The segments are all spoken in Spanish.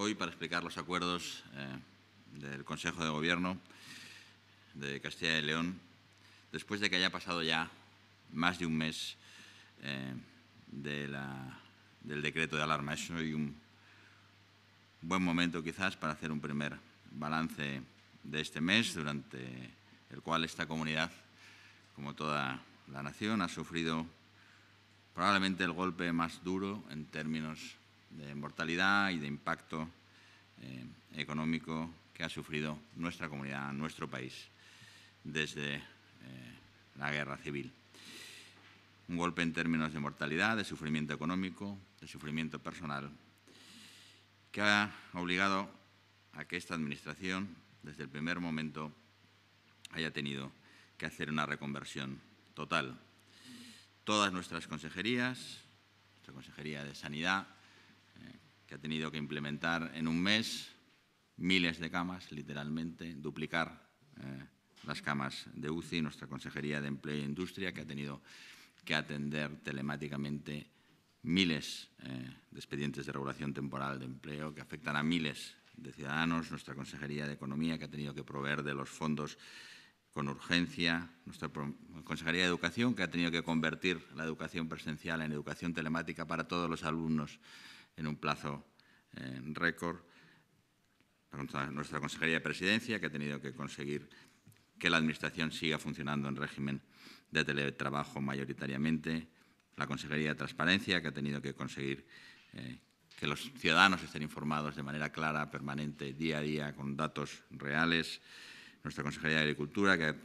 hoy para explicar los acuerdos eh, del Consejo de Gobierno de Castilla y León, después de que haya pasado ya más de un mes eh, del decreto de alarma. Es hoy un buen momento quizás para hacer un primer balance de este mes, durante el cual esta comunidad, como toda la nación, ha sufrido probablemente el golpe más duro en términos de mortalidad y de impacto eh, económico que ha sufrido nuestra comunidad, nuestro país, desde eh, la guerra civil. Un golpe en términos de mortalidad, de sufrimiento económico, de sufrimiento personal, que ha obligado a que esta Administración, desde el primer momento, haya tenido que hacer una reconversión total. Todas nuestras consejerías, nuestra Consejería de Sanidad, que ha tenido que implementar en un mes miles de camas, literalmente, duplicar eh, las camas de UCI, nuestra Consejería de Empleo e Industria, que ha tenido que atender telemáticamente miles eh, de expedientes de regulación temporal de empleo que afectan a miles de ciudadanos, nuestra Consejería de Economía, que ha tenido que proveer de los fondos con urgencia, nuestra Consejería de Educación, que ha tenido que convertir la educación presencial en educación telemática para todos los alumnos en un plazo eh, récord. Nuestra Consejería de Presidencia, que ha tenido que conseguir que la Administración siga funcionando en régimen de teletrabajo mayoritariamente. La Consejería de Transparencia, que ha tenido que conseguir eh, que los ciudadanos estén informados de manera clara, permanente, día a día, con datos reales. Nuestra Consejería de Agricultura, que ha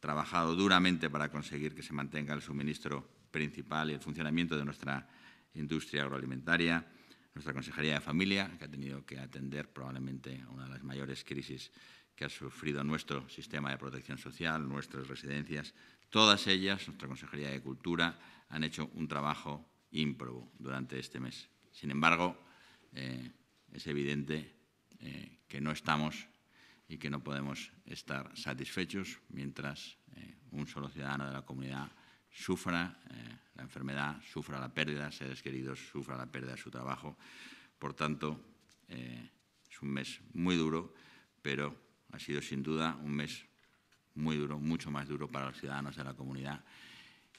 trabajado duramente para conseguir que se mantenga el suministro principal y el funcionamiento de nuestra industria agroalimentaria nuestra Consejería de Familia, que ha tenido que atender probablemente una de las mayores crisis que ha sufrido nuestro sistema de protección social, nuestras residencias, todas ellas, nuestra Consejería de Cultura, han hecho un trabajo ímprobo durante este mes. Sin embargo, eh, es evidente eh, que no estamos y que no podemos estar satisfechos mientras eh, un solo ciudadano de la comunidad sufra eh, la enfermedad, sufra la pérdida de seres queridos, sufra la pérdida de su trabajo. Por tanto, eh, es un mes muy duro, pero ha sido sin duda un mes muy duro, mucho más duro para los ciudadanos de la comunidad.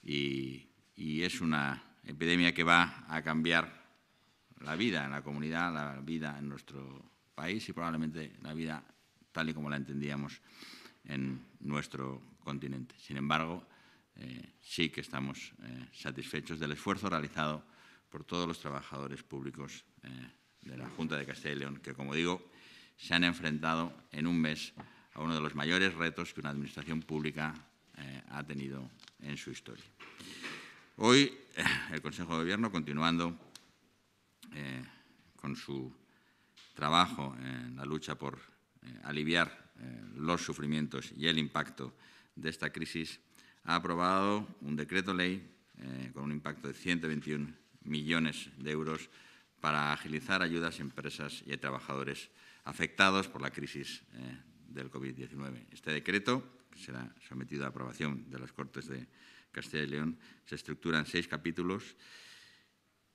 Y, y es una epidemia que va a cambiar la vida en la comunidad, la vida en nuestro país y probablemente la vida tal y como la entendíamos en nuestro continente. Sin embargo, eh, sí que estamos eh, satisfechos del esfuerzo realizado por todos los trabajadores públicos eh, de la Junta de Castilla y León, que, como digo, se han enfrentado en un mes a uno de los mayores retos que una administración pública ha tenido en su historia. Hoy el Consejo de Gobierno, continuando con su trabajo en la lucha por aliviar los sufrimientos y el impacto de esta crisis, ha aprobado un decreto ley eh, con un impacto de 121 millones de euros para agilizar ayudas a empresas y a trabajadores afectados por la crisis eh, del COVID-19. Este decreto, que será sometido a aprobación de las Cortes de Castilla y León, se estructura en seis capítulos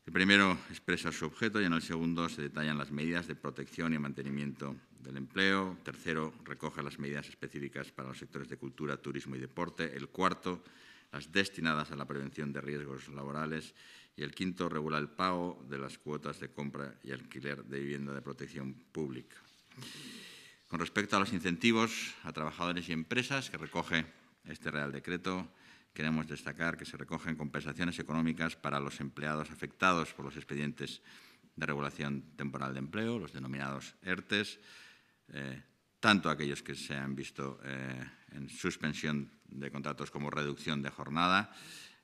el primero expresa su objeto y en el segundo se detallan las medidas de protección y mantenimiento del empleo. El tercero recoge las medidas específicas para los sectores de cultura, turismo y deporte. El cuarto, las destinadas a la prevención de riesgos laborales. Y el quinto regula el pago de las cuotas de compra y alquiler de vivienda de protección pública. Con respecto a los incentivos a trabajadores y empresas que recoge este Real Decreto, queremos destacar que se recogen compensaciones económicas para los empleados afectados por los expedientes de regulación temporal de empleo, los denominados ERTES, eh, tanto aquellos que se han visto eh, en suspensión de contratos como reducción de jornada,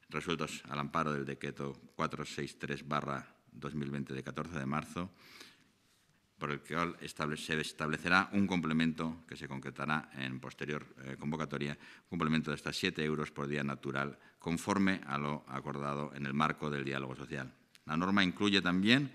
resueltos al amparo del decreto 463-2020 de 14 de marzo, por el que se establecerá un complemento que se concretará en posterior eh, convocatoria, un complemento de hasta 7 euros por día natural, conforme a lo acordado en el marco del diálogo social. La norma incluye también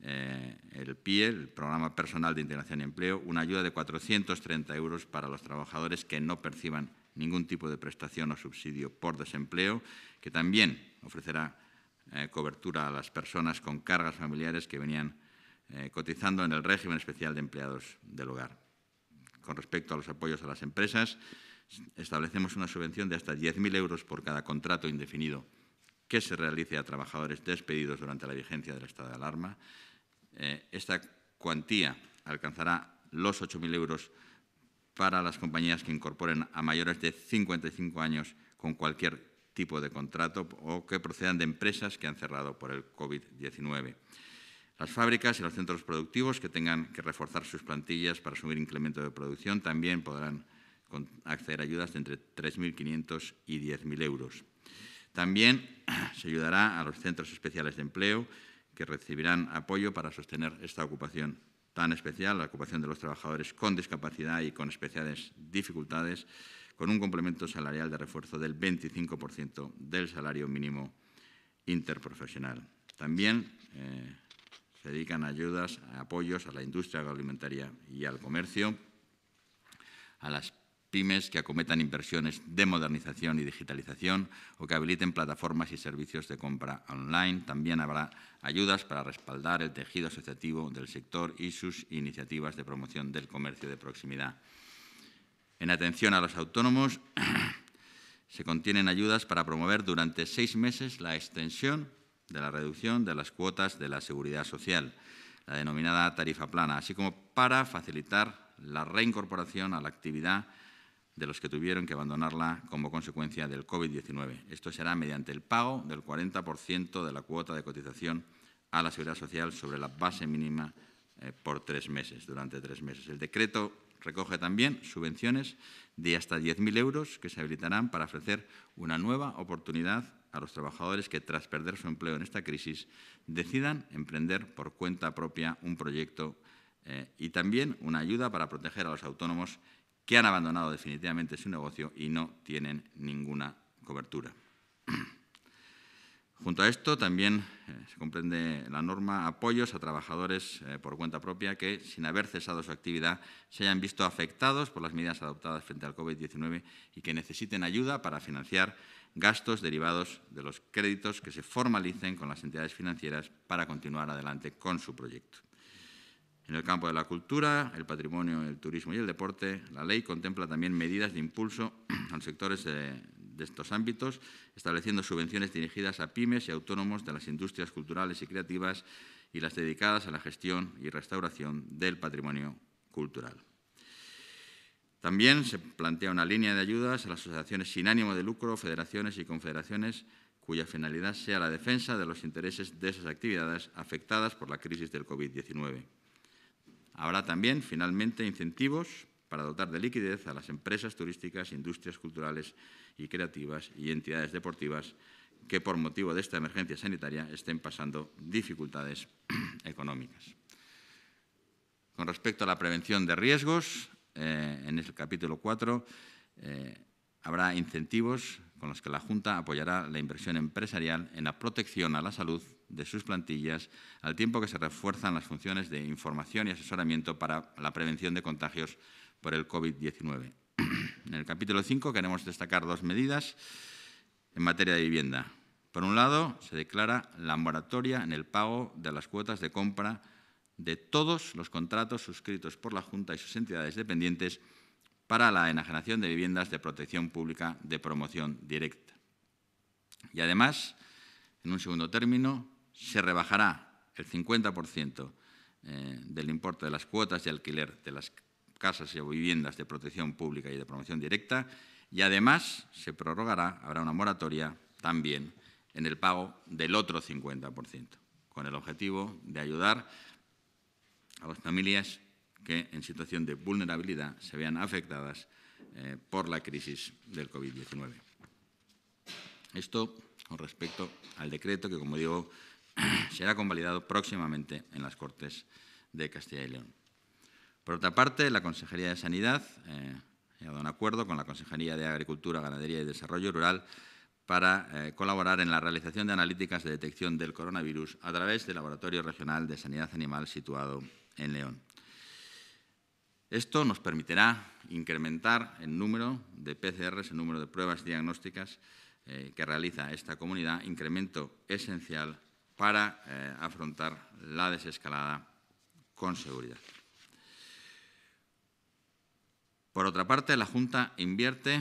eh, el PIE, el Programa Personal de Integración y Empleo, una ayuda de 430 euros para los trabajadores que no perciban ningún tipo de prestación o subsidio por desempleo, que también ofrecerá eh, cobertura a las personas con cargas familiares que venían eh, cotizando en el régimen especial de empleados del hogar. Con respecto a los apoyos a las empresas, establecemos una subvención de hasta 10.000 euros por cada contrato indefinido que se realice a trabajadores despedidos durante la vigencia del estado de alarma. Eh, esta cuantía alcanzará los 8.000 euros para las compañías que incorporen a mayores de 55 años con cualquier tipo de contrato o que procedan de empresas que han cerrado por el COVID-19. Las fábricas y los centros productivos que tengan que reforzar sus plantillas para asumir incremento de producción también podrán acceder a ayudas de entre 3.500 y 10.000 euros. También se ayudará a los centros especiales de empleo que recibirán apoyo para sostener esta ocupación tan especial, la ocupación de los trabajadores con discapacidad y con especiales dificultades, con un complemento salarial de refuerzo del 25% del salario mínimo interprofesional. También eh, se dedican a ayudas, apoyos a la industria agroalimentaria y al comercio, a las pymes que acometan inversiones de modernización y digitalización o que habiliten plataformas y servicios de compra online. También habrá ayudas para respaldar el tejido asociativo del sector y sus iniciativas de promoción del comercio de proximidad. En atención a los autónomos, se contienen ayudas para promover durante seis meses la extensión de la reducción de las cuotas de la seguridad social, la denominada tarifa plana, así como para facilitar la reincorporación a la actividad de los que tuvieron que abandonarla como consecuencia del COVID-19. Esto será mediante el pago del 40% de la cuota de cotización a la seguridad social sobre la base mínima eh, por tres meses, durante tres meses. El decreto recoge también subvenciones de hasta 10.000 euros que se habilitarán para ofrecer una nueva oportunidad a los trabajadores que tras perder su empleo en esta crisis decidan emprender por cuenta propia un proyecto eh, y también una ayuda para proteger a los autónomos que han abandonado definitivamente su negocio y no tienen ninguna cobertura. Junto a esto también eh, se comprende la norma apoyos a trabajadores eh, por cuenta propia que, sin haber cesado su actividad, se hayan visto afectados por las medidas adoptadas frente al COVID-19 y que necesiten ayuda para financiar gastos derivados de los créditos que se formalicen con las entidades financieras para continuar adelante con su proyecto. En el campo de la cultura, el patrimonio, el turismo y el deporte, la ley contempla también medidas de impulso a los sectores de, estos ámbitos, estableciendo subvenciones dirigidas a pymes y autónomos de las industrias culturales y creativas y las dedicadas a la gestión y restauración del patrimonio cultural. También se plantea una línea de ayudas a las asociaciones sin ánimo de lucro, federaciones y confederaciones cuya finalidad sea la defensa de los intereses de esas actividades afectadas por la crisis del COVID-19. Habrá también, finalmente, incentivos para dotar de liquidez a las empresas turísticas, industrias culturales y creativas y entidades deportivas que por motivo de esta emergencia sanitaria estén pasando dificultades económicas. Con respecto a la prevención de riesgos, eh, en el capítulo 4 eh, habrá incentivos con los que la Junta apoyará la inversión empresarial en la protección a la salud de sus plantillas, al tiempo que se refuerzan las funciones de información y asesoramiento para la prevención de contagios por el COVID-19. En el capítulo 5 queremos destacar dos medidas en materia de vivienda. Por un lado, se declara la moratoria en el pago de las cuotas de compra de todos los contratos suscritos por la Junta y sus entidades dependientes para la enajenación de viviendas de protección pública de promoción directa. Y además, en un segundo término, se rebajará el 50% eh, del importe de las cuotas de alquiler de las casas y viviendas de protección pública y de promoción directa y además se prorrogará, habrá una moratoria también en el pago del otro 50%, con el objetivo de ayudar a las familias que en situación de vulnerabilidad se vean afectadas eh, por la crisis del COVID-19. Esto con respecto al decreto que, como digo, será convalidado próximamente en las Cortes de Castilla y León. Por otra parte, la Consejería de Sanidad ha eh, llegado un acuerdo con la Consejería de Agricultura, Ganadería y Desarrollo Rural para eh, colaborar en la realización de analíticas de detección del coronavirus a través del Laboratorio Regional de Sanidad Animal situado en León. Esto nos permitirá incrementar el número de PCRs, el número de pruebas diagnósticas eh, que realiza esta comunidad, incremento esencial para eh, afrontar la desescalada con seguridad. Por otra parte, la Junta invierte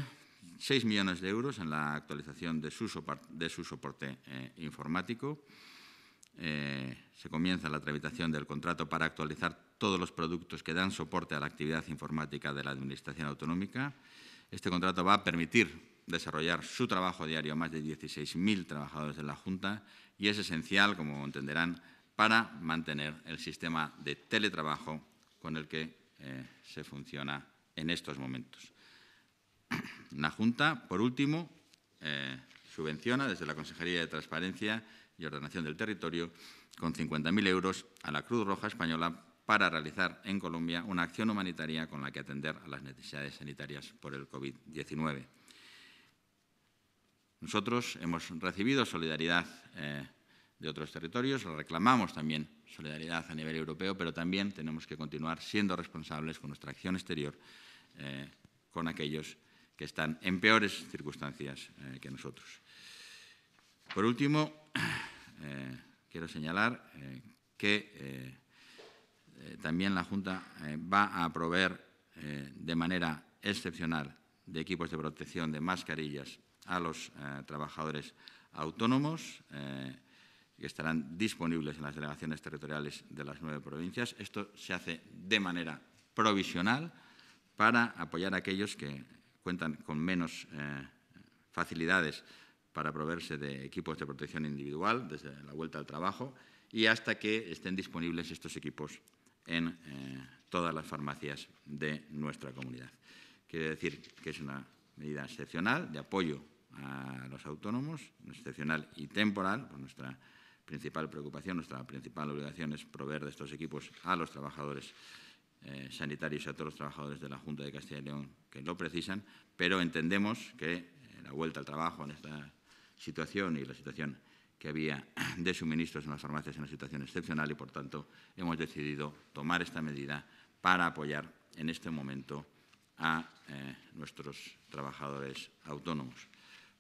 6 millones de euros en la actualización de su, soporte, eh, informático. Eh, se comienza la tramitación del contrato para actualizar todos los productos que dan soporte a la actividad informática de la Administración Autonómica. Este contrato va a permitir desarrollar su trabajo diario a más de 16.000 trabajadores de la Junta y es esencial, como entenderán, para mantener el sistema de teletrabajo con el que eh, se funciona en estos momentos. La Junta, por último, eh, subvenciona desde la Consejería de Transparencia y Ordenación del Territorio con 50.000 euros a la Cruz Roja Española para realizar en Colombia una acción humanitaria con la que atender a las necesidades sanitarias por el COVID-19. Nosotros hemos recibido solidaridad eh, de otros territorios, reclamamos también solidaridad a nivel europeo, pero también tenemos que continuar siendo responsables con nuestra acción exterior eh, con aquellos que están en peores circunstancias eh, que nosotros. Por último, eh, quiero señalar eh, que eh, también la Junta va a proveer de manera excepcional de equipos de protección de mascarillas a los trabajadores autónomos que estarán disponibles en las delegaciones territoriales de las nueve provincias. Esto se hace de manera provisional para apoyar a aquellos que cuentan con menos facilidades para proveerse de equipos de protección individual desde la vuelta al trabajo y hasta que estén disponibles estos equipos en eh, todas las farmacias de nuestra comunidad. Quiere decir que es una medida excepcional de apoyo a los autónomos, excepcional y temporal, pues nuestra principal preocupación, nuestra principal obligación es proveer de estos equipos a los trabajadores eh, sanitarios y a todos los trabajadores de la Junta de Castilla y León que lo precisan, pero entendemos que la vuelta al trabajo en esta situación y la situación que había de suministros en las farmacias en una situación excepcional y, por tanto, hemos decidido tomar esta medida para apoyar en este momento a eh, nuestros trabajadores autónomos.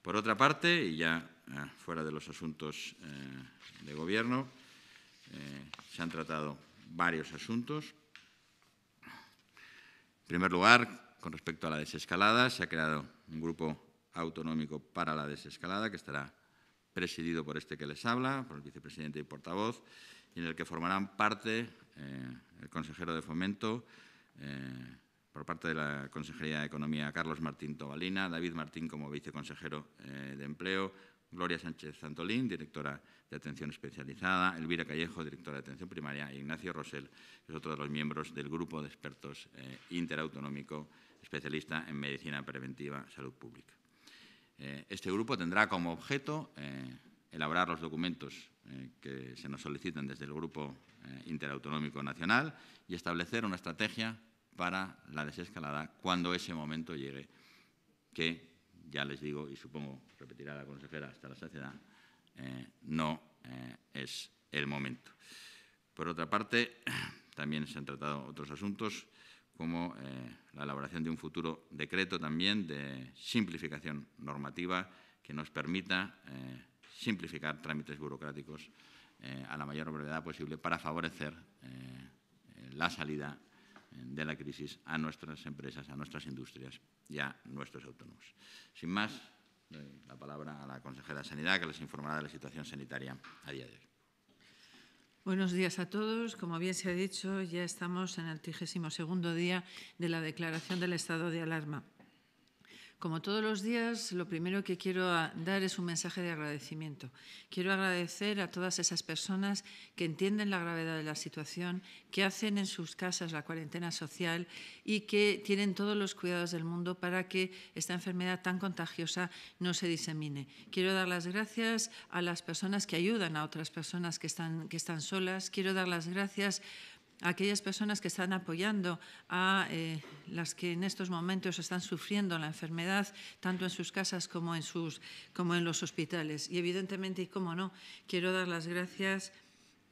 Por otra parte, y ya eh, fuera de los asuntos eh, de Gobierno, se han tratado varios asuntos. En primer lugar, con respecto a la desescalada, se ha creado un grupo autonómico para la desescalada, que estará presidido por este que les habla, por el vicepresidente y portavoz, y en el que formarán parte eh, el consejero de Fomento, eh, por parte de la Consejería de Economía, Carlos Martín Tobalina, David Martín como viceconsejero eh, de Empleo, Gloria Sánchez Santolín, directora de Atención Especializada, Elvira Callejo, directora de Atención Primaria, e Ignacio Rosell, que es otro de los miembros del grupo de expertos interautonómico especialista en medicina preventiva, salud pública. Eh, este grupo tendrá como objeto eh, elaborar los documentos eh, que se nos solicitan desde el Grupo Interautonómico Nacional y establecer una estrategia para la desescalada cuando ese momento llegue, que ya les digo y supongo repetirá la consejera hasta la saciedad, no es el momento. Por otra parte, también se han tratado otros asuntos como eh, la elaboración de un futuro decreto también de simplificación normativa que nos permita eh, simplificar trámites burocráticos eh, a la mayor brevedad posible para favorecer la salida de la crisis a nuestras empresas, a nuestras industrias y a nuestros autónomos. Sin más, doy la palabra a la consejera de Sanidad, que les informará de la situación sanitaria a día de hoy. Buenos días a todos. Como bien se ha dicho, ya estamos en el segundo día de la declaración del estado de alarma. Como todos los días, lo primero que quiero dar es un mensaje de agradecimiento. Quiero agradecer a todas esas personas que entienden la gravedad de la situación, que hacen en sus casas la cuarentena social y que tienen todos los cuidados del mundo para que esta enfermedad tan contagiosa no se disemine. Quiero dar las gracias a las personas que ayudan a otras personas que están, que están solas. Quiero dar las gracias a aquellas personas que están apoyando a eh, las que en estos momentos están sufriendo la enfermedad, tanto en sus casas como en, sus, como en los hospitales. Y evidentemente, y cómo no, quiero dar las gracias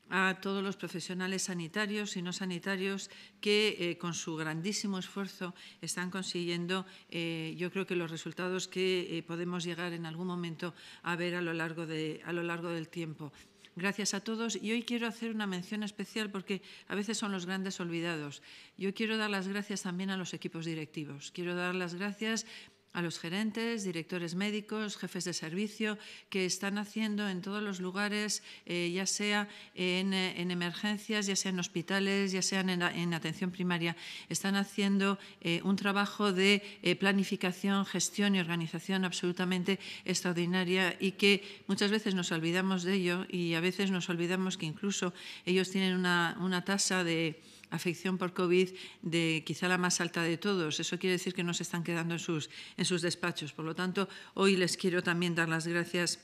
a todos los profesionales sanitarios y no sanitarios que eh, con su grandísimo esfuerzo están consiguiendo, eh, yo creo que los resultados que podemos llegar en algún momento a ver a lo largo, de, a lo largo del tiempo. Gracias a todos y hoy quiero hacer una mención especial porque a veces son los grandes olvidados. Yo quiero dar las gracias también a los equipos directivos. Quiero dar las gracias a los gerentes, directores médicos, jefes de servicio, que están haciendo en todos los lugares, eh, ya sea eh, en, emergencias, ya sea en hospitales, ya sea en, atención primaria, están haciendo eh, un trabajo de planificación, gestión y organización absolutamente extraordinaria y que muchas veces nos olvidamos de ello y a veces nos olvidamos que incluso ellos tienen una, una tasa de afección por COVID de quizá la más alta de todos. Eso quiere decir que no se están quedando en sus, en sus despachos. Por lo tanto, hoy les quiero también dar las gracias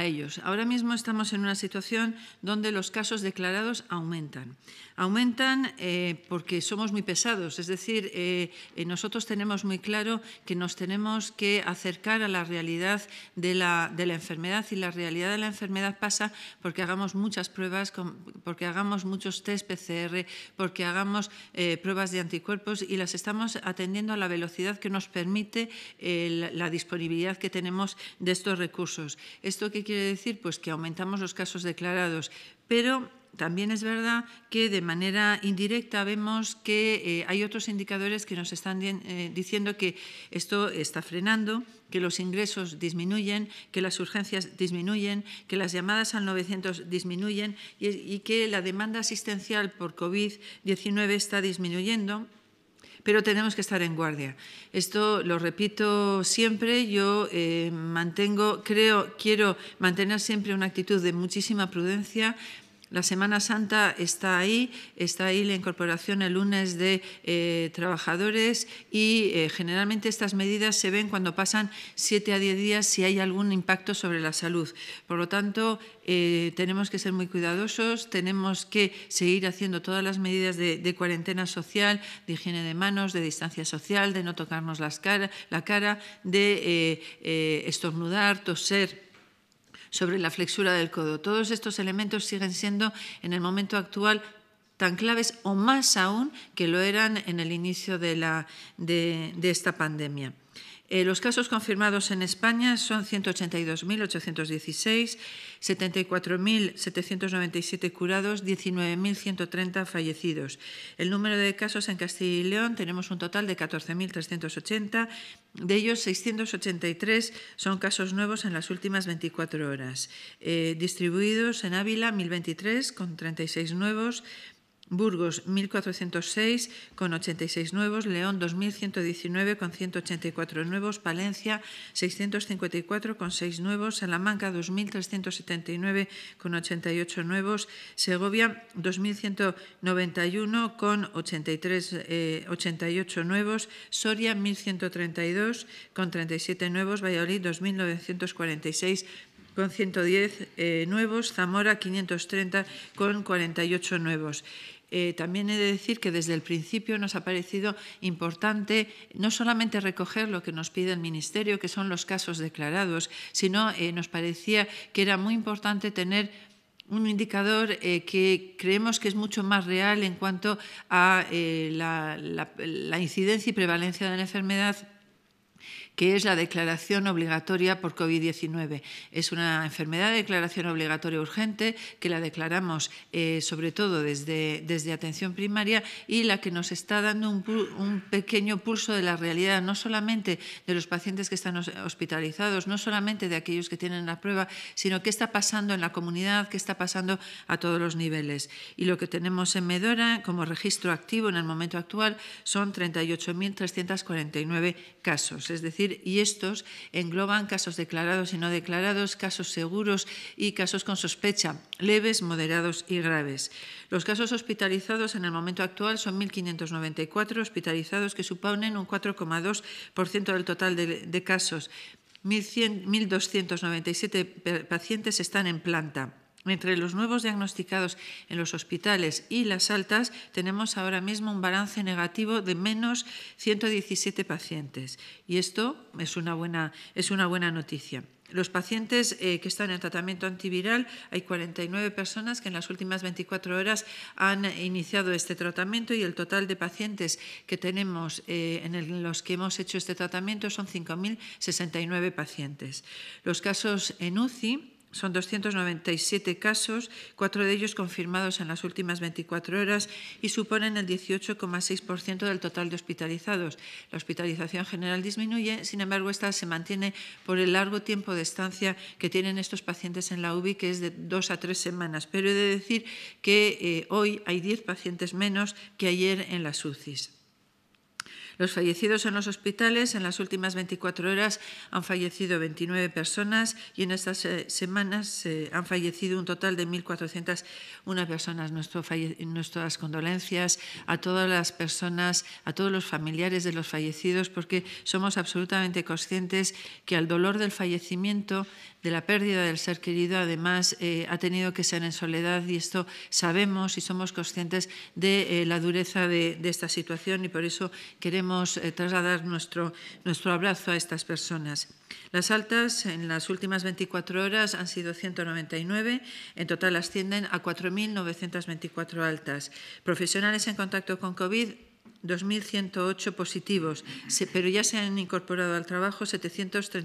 ellos. Ahora mismo estamos en una situación donde los casos declarados aumentan. Aumentan eh, porque somos muy pesados, es decir, eh, eh, nosotros tenemos muy claro que nos tenemos que acercar a la realidad de la, enfermedad y la realidad de la enfermedad pasa porque hagamos muchas pruebas, porque hagamos muchos test PCR, porque hagamos pruebas de anticuerpos y las estamos atendiendo a la velocidad que nos permite la disponibilidad que tenemos de estos recursos. ¿Esto qué quiere decir? Pues que aumentamos los casos declarados, pero también es verdad que de manera indirecta vemos que eh, hay otros indicadores que nos están eh, diciendo que esto está frenando, que los ingresos disminuyen, que las urgencias disminuyen, que las llamadas al 900 disminuyen y, y que la demanda asistencial por COVID-19 está disminuyendo pero tenemos que estar en guardia. Esto lo repito siempre, yo eh, mantengo, creo, quiero mantener siempre una actitud de muchísima prudencia, la Semana Santa está ahí, está ahí la incorporación el lunes de eh, trabajadores y eh, generalmente estas medidas se ven cuando pasan 7 a 10 días si hay algún impacto sobre la salud. Por lo tanto, eh, tenemos que ser muy cuidadosos, tenemos que seguir haciendo todas las medidas de, cuarentena social, de higiene de manos, de distancia social, de no tocarnos la cara, de estornudar, toser sobre la flexura del codo. Todos estos elementos siguen siendo en el momento actual tan claves o más aún que lo eran en el inicio de, la, de, esta pandemia. Eh, los casos confirmados en España son 182.816. 74.797 curados, 19.130 fallecidos. El número de casos en Castilla y León tenemos un total de 14.380, de ellos 683 son casos nuevos en las últimas 24 horas, eh, distribuidos en Ávila 1.023 con 36 nuevos, Burgos 1.406 con 86 nuevos, León 2.119 con 184 nuevos, Palencia 654 con 6 nuevos, Salamanca 2.379 con 88 nuevos, Segovia 2.191 con 83, 88 eh, nuevos, Soria 1.132 con 37 nuevos, Valladolid 2.946 con 110 eh, nuevos, Zamora 530 con 48 nuevos. Eh, también he de decir que desde el principio nos ha parecido importante no solamente recoger lo que nos pide el Ministerio, que son los casos declarados, sino eh, nos parecía que era muy importante tener un indicador eh, que creemos que es mucho más real en cuanto a la incidencia y prevalencia de la enfermedad que es la declaración obligatoria por COVID-19. Es una enfermedad de declaración obligatoria urgente que la declaramos eh, sobre todo desde, desde atención primaria y la que nos está dando un, un pequeño pulso de la realidad, no solamente de los pacientes que están hospitalizados, no solamente de aquellos que tienen la prueba, sino qué está pasando en la comunidad, qué está pasando a todos los niveles. Y lo que tenemos en Medora como registro activo en el momento actual son 38.349 casos, es decir, y estos engloban casos declarados y no declarados, casos seguros y casos con sospecha, leves, moderados y graves. Los casos hospitalizados en el momento actual son 1.594 hospitalizados que suponen un 4,2% del total de, de casos. 1.297 pacientes están en planta. Entre los nuevos diagnosticados en los hospitales y las altas tenemos ahora mismo un balance negativo de menos 117 pacientes y esto es una buena, es una buena noticia. Los pacientes eh, que están en tratamiento antiviral, hay 49 personas que en las últimas 24 horas han iniciado este tratamiento y el total de pacientes que tenemos eh, en los que hemos hecho este tratamiento son 5.069 pacientes. Los casos en UCI son 297 casos, cuatro de ellos confirmados en las últimas 24 horas y suponen el 18,6% del total de hospitalizados. La hospitalización general disminuye, sin embargo, esta se mantiene por el largo tiempo de estancia que tienen estos pacientes en la UBI, que es de dos a tres semanas. Pero he de decir que eh, hoy hay 10 pacientes menos que ayer en las UCIs. Los fallecidos en los hospitales en las últimas 24 horas han fallecido 29 personas y en estas eh, semanas eh, han fallecido un total de 1.401 personas. Nuestro nuestras condolencias a todas las personas, a todos los familiares de los fallecidos, porque somos absolutamente conscientes que al dolor del fallecimiento de la pérdida del ser querido, además eh, ha tenido que ser en soledad y esto sabemos y somos conscientes de eh, la dureza de, esta situación y por eso queremos eh, trasladar nuestro, nuestro abrazo a estas personas. Las altas en las últimas 24 horas han sido 199, en total ascienden a 4.924 altas. Profesionales en contacto con COVID, 2.108 positivos, pero ya se han incorporado al trabajo 738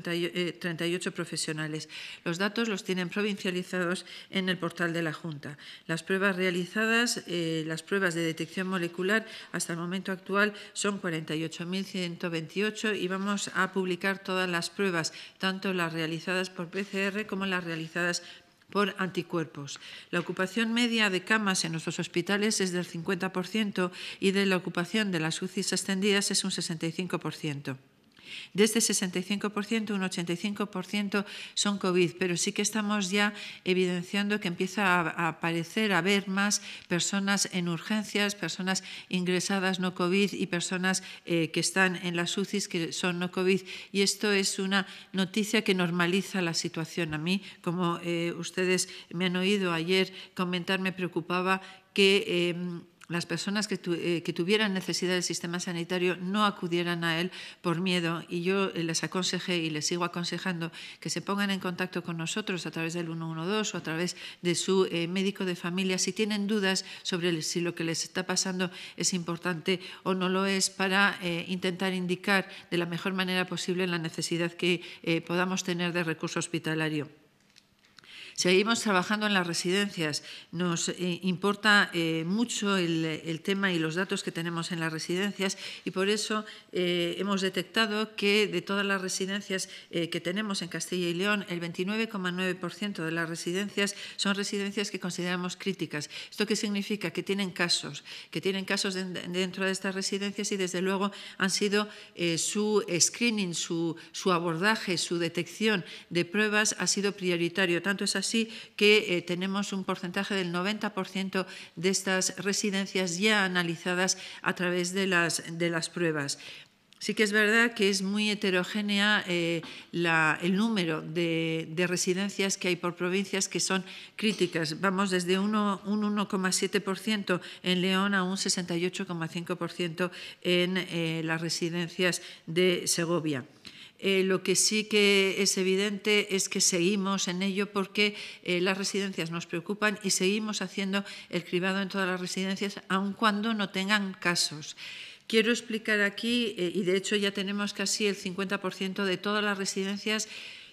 eh, profesionales. Los datos los tienen provincializados en el portal de la Junta. Las pruebas realizadas, eh, las pruebas de detección molecular, hasta el momento actual son 48.128 y vamos a publicar todas las pruebas, tanto las realizadas por PCR como las realizadas por anticuerpos. La ocupación media de camas en nuestros hospitales es del 50% y de la ocupación de las UCIs extendidas es un 65%. De este 65%, un 85% son COVID, pero sí que estamos ya evidenciando que empieza a aparecer, a haber más personas en urgencias, personas ingresadas no COVID y personas eh, que están en las UCIs que son no COVID. Y esto es una noticia que normaliza la situación. A mí, como eh, ustedes me han oído ayer comentar, me preocupaba que... Em, las personas que, eh, que, tuvieran necesidad del sistema sanitario no acudieran a él por miedo y yo eh, les aconsejé y les sigo aconsejando que se pongan en contacto con nosotros a través del 112 o a través de su eh, médico de familia si tienen dudas sobre si lo que les está pasando es importante o no lo es para intentar indicar de la mejor manera posible la necesidad que podamos tener de recurso hospitalario. Seguimos trabajando en las residencias. Nos eh, importa eh, mucho el, tema y los datos que tenemos en las residencias y por eso eh, hemos detectado que de todas las residencias que tenemos en Castilla y León, el 29,9% de las residencias son residencias que consideramos críticas. ¿Esto qué significa? Que tienen casos, que tienen casos dentro de estas residencias y desde luego han sido su screening, su, su abordaje, su detección de pruebas ha sido prioritario. Tanto sí que eh, tenemos un porcentaje del 90% de estas residencias ya analizadas a través de las, pruebas. Sí que es verdad que es muy heterogénea eh, el número de, residencias que hay por provincias que son críticas. Vamos desde un 1,7% en León a un 68,5% en eh, las residencias de Segovia. Eh, lo que sí que es evidente es que seguimos en ello porque eh, las residencias nos preocupan y seguimos haciendo el cribado en todas las residencias, aun cuando no tengan casos. Quiero explicar aquí, eh, y de hecho ya tenemos casi el 50% de todas las residencias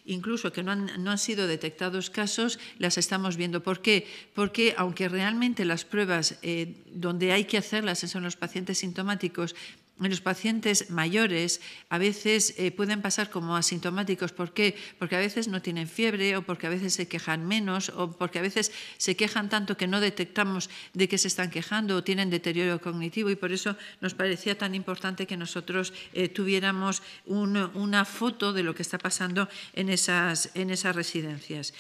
incluso que no han, sido detectados casos, las estamos viendo. ¿Por qué? Porque aunque realmente las pruebas donde hay que hacerlas son los pacientes sintomáticos, en los pacientes mayores a veces eh, pueden pasar como asintomáticos. ¿Por qué? Porque a veces no tienen fiebre o porque a veces se quejan menos o porque a veces se quejan tanto que no detectamos de qué se están quejando o tienen deterioro cognitivo y por eso nos parecía tan importante que nosotros eh, tuviéramos una foto de lo que está pasando en esas residencias.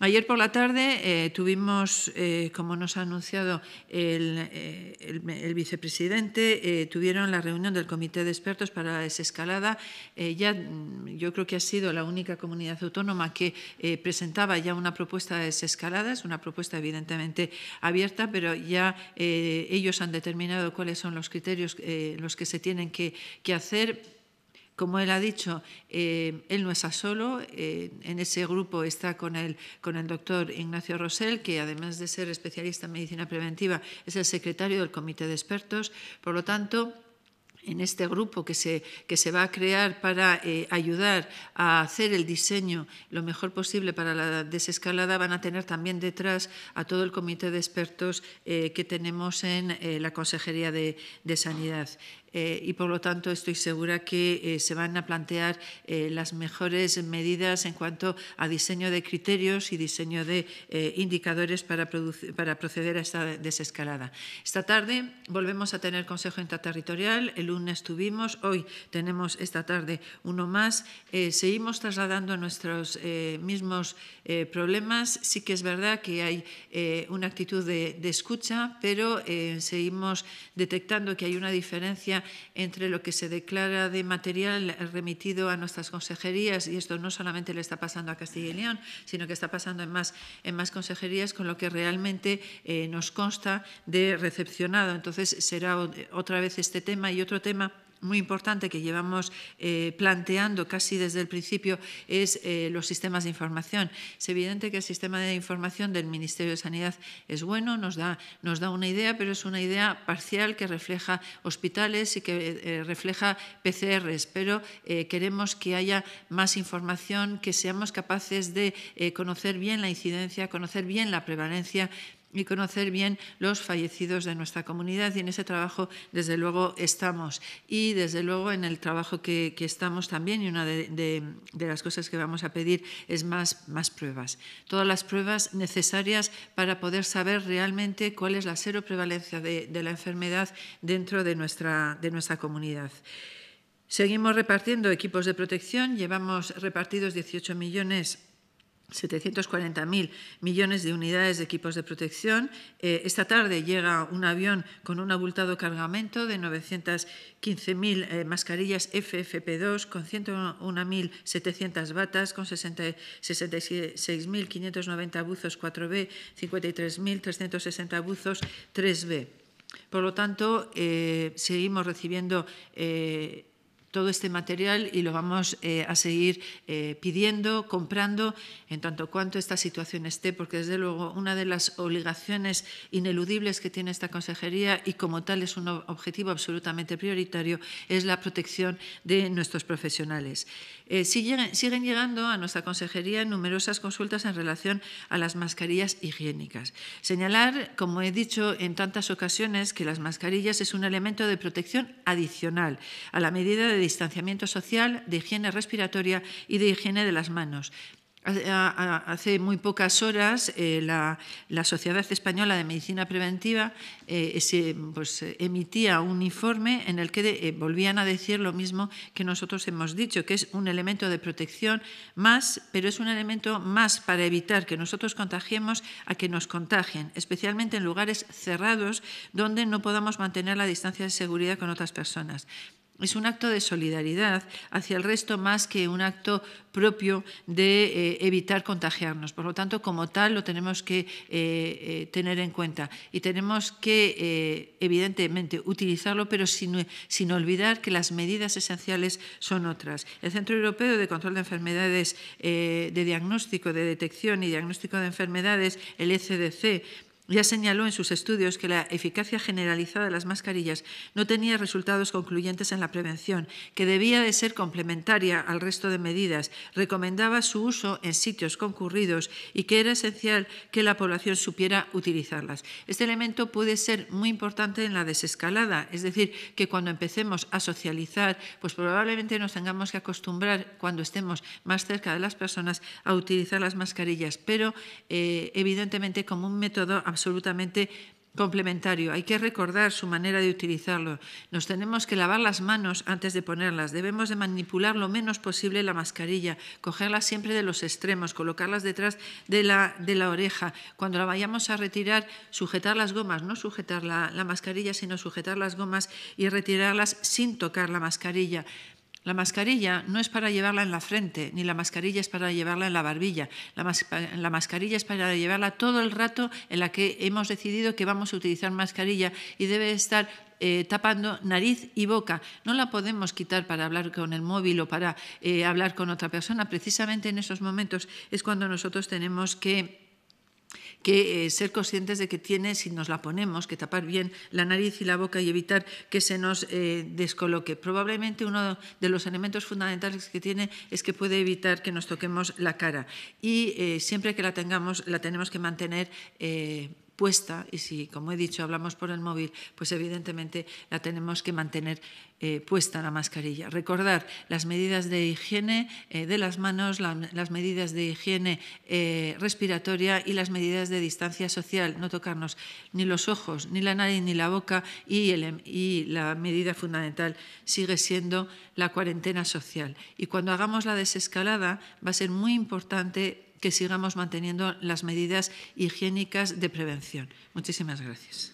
Ayer por la tarde eh, tuvimos, eh, como nos ha anunciado el, eh, vicepresidente, tuvieron la reunión del Comité de Expertos para la Desescalada. ya, mm, yo creo que ha sido la única comunidad autónoma que presentaba ya una propuesta de desescalada. Es una propuesta evidentemente abierta, pero ya ellos han determinado cuáles son los criterios los que se tienen que hacer como él ha dicho, eh, él no está solo, eh, en ese grupo está con el, con el doctor Ignacio Rosell, que además de ser especialista en medicina preventiva, es el secretario del Comité de Expertos. Por lo tanto, en este grupo que se, que se va a crear para eh, ayudar a hacer el diseño lo mejor posible para la desescalada, van a tener también detrás a todo el comité de expertos que tenemos en la Consejería de Sanidad. Eh, y por lo tanto estoy segura que eh, se van a plantear eh, las mejores medidas en cuanto a diseño de criterios y diseño de indicadores para, para, proceder a esta desescalada. Esta tarde volvemos a tener Consejo Interterritorial, el lunes tuvimos, hoy tenemos esta tarde uno más, seguimos trasladando nuestros mismos problemas, sí que es verdad que hay una actitud de escucha, pero seguimos detectando que hay una diferencia entre lo que se declara de material remitido a nuestras consejerías, y esto no solamente le está pasando a Castilla y León, sino que está pasando en más, en más consejerías, con lo que realmente eh, nos consta de recepcionado. Entonces será otra vez este tema y otro tema muy importante que llevamos eh, planteando casi desde el principio es eh, los sistemas de información. Es evidente que el sistema de información del Ministerio de Sanidad es bueno, nos da, nos da una idea, pero es una idea parcial que refleja hospitales y que eh, refleja PCRs, pero queremos que haya más información, que seamos capaces de conocer bien la incidencia, conocer bien la prevalencia y conocer bien los fallecidos de nuestra comunidad. Y en ese trabajo, desde luego, estamos. Y desde luego, en el trabajo que, estamos también, y una de, las cosas que vamos a pedir es más, más pruebas. Todas las pruebas necesarias para poder saber realmente cuál es la seroprevalencia de, de la enfermedad dentro de nuestra, de nuestra comunidad. Seguimos repartiendo equipos de protección, llevamos repartidos 18 millones 740.000 millones de unidades de equipos de protección. Eh, esta tarde llega un avión con un abultado cargamento de 915.000 eh, mascarillas FFP2 con 101.700 batas, con 66.590 buzos 4B, 53.360 buzos 3B. Por lo tanto, eh, seguimos recibiendo todo este material y lo vamos eh, a seguir eh, pidiendo, comprando, en tanto cuanto esta situación esté, porque desde luego una de las obligaciones ineludibles que tiene esta consejería y como tal es un objetivo absolutamente prioritario es la protección de nuestros profesionales. Eh, siguen, siguen llegando a nuestra consejería numerosas consultas en relación a las mascarillas higiénicas. Señalar, como he dicho en tantas ocasiones, que las mascarillas es un elemento de protección adicional a la medida de distanciamiento social, de higiene respiratoria y de higiene de las manos. Hace muy pocas horas eh, la, Sociedad Española de Medicina Preventiva eh, se, pues, emitía un informe en el que eh, volvían a decir lo mismo que nosotros hemos dicho, que es un elemento de protección más, pero es un elemento más para evitar que nosotros contagiemos a que nos contagien, especialmente en lugares cerrados donde no podamos mantener la distancia de seguridad con otras personas. Es un acto de solidaridad hacia el resto más que un acto propio de eh, evitar contagiarnos. Por lo tanto, como tal, lo tenemos que eh, eh, tener en cuenta y tenemos que, evidentemente, utilizarlo, pero sin, sin, olvidar que las medidas esenciales son otras. El Centro Europeo de Control de Enfermedades, de Diagnóstico, de Detección y Diagnóstico de Enfermedades, el ECDC, ya señaló en sus estudios que la eficacia generalizada de las mascarillas no tenía resultados concluyentes en la prevención, que debía de ser complementaria al resto de medidas, recomendaba su uso en sitios concurridos y que era esencial que la población supiera utilizarlas. Este elemento puede ser muy importante en la desescalada, es decir, que cuando empecemos a socializar, pues probablemente nos tengamos que acostumbrar cuando estemos más cerca de las personas a utilizar las mascarillas, pero eh, evidentemente como un método absolutamente complementario. Hay que recordar su manera de utilizarlo. Nos tenemos que lavar las manos antes de ponerlas. Debemos de manipular lo menos posible la mascarilla, cogerla siempre de los extremos, colocarlas detrás de la, de la oreja. Cuando la vayamos a retirar, sujetar las gomas, no sujetar la, la mascarilla, sino sujetar las gomas y retirarlas sin tocar la mascarilla. La mascarilla no es para llevarla en la frente, ni la mascarilla es para llevarla en la barbilla. La, mascarilla es para llevarla todo el rato en la que hemos decidido que vamos a utilizar mascarilla y debe estar eh, tapando nariz y boca. No la podemos quitar para hablar con el móvil o para eh, hablar con otra persona. Precisamente en esos momentos es cuando nosotros tenemos que que eh, ser conscientes de que tiene, si nos la ponemos, que tapar bien la nariz y la boca y evitar que se nos eh, descoloque. Probablemente uno de los elementos fundamentales que tiene es que puede evitar que nos toquemos la cara y eh, siempre que la tengamos la tenemos que mantener puesta y si, como he dicho, hablamos por el móvil, pues evidentemente la tenemos que mantener eh, puesta la mascarilla. Recordar las medidas de higiene eh, de las manos, las medidas de higiene eh, respiratoria y las medidas de distancia social. No tocarnos ni los ojos, ni la nariz, ni la boca y, em, y la medida fundamental sigue siendo la cuarentena social. Y cuando hagamos la desescalada va a ser muy importante que sigamos manteniendo las medidas higiénicas de prevención. Muchísimas gracias.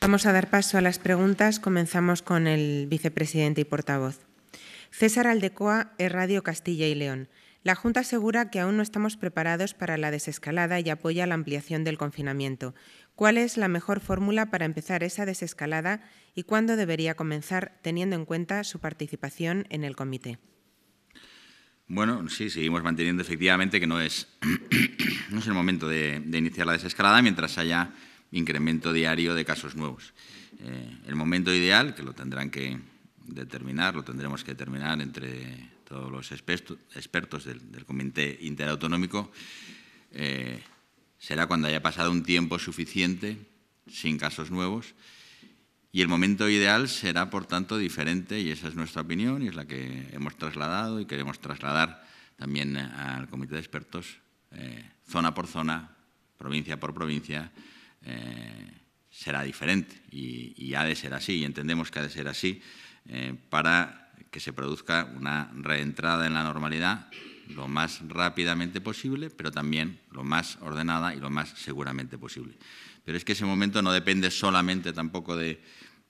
Vamos a dar paso a las preguntas. Comenzamos con el vicepresidente y portavoz. César Aldecoa, e Radio Castilla y León. La Junta asegura que aún no estamos preparados para la desescalada y apoya la ampliación del confinamiento. ¿Cuál es la mejor fórmula para empezar esa desescalada y cuándo debería comenzar, teniendo en cuenta su participación en el comité? Bueno, sí, seguimos manteniendo efectivamente que no es, el momento de, iniciar la desescalada mientras haya incremento diario de casos nuevos. Eh, el momento ideal, que lo tendrán que determinar, lo tendremos que determinar entre todos los expertos del, Comité Interautonómico, eh, será cuando haya pasado un tiempo suficiente sin casos nuevos y el momento ideal será, por tanto, diferente, y esa es nuestra opinión, y es la que hemos trasladado y queremos trasladar también al comité de expertos, eh, zona por zona, provincia por provincia, eh, será diferente y, ha de ser así, y entendemos que ha de ser así, eh, para que se produzca una reentrada en la normalidad lo más rápidamente posible, pero también lo más ordenada y lo más seguramente posible. Pero es que ese momento no depende solamente tampoco de,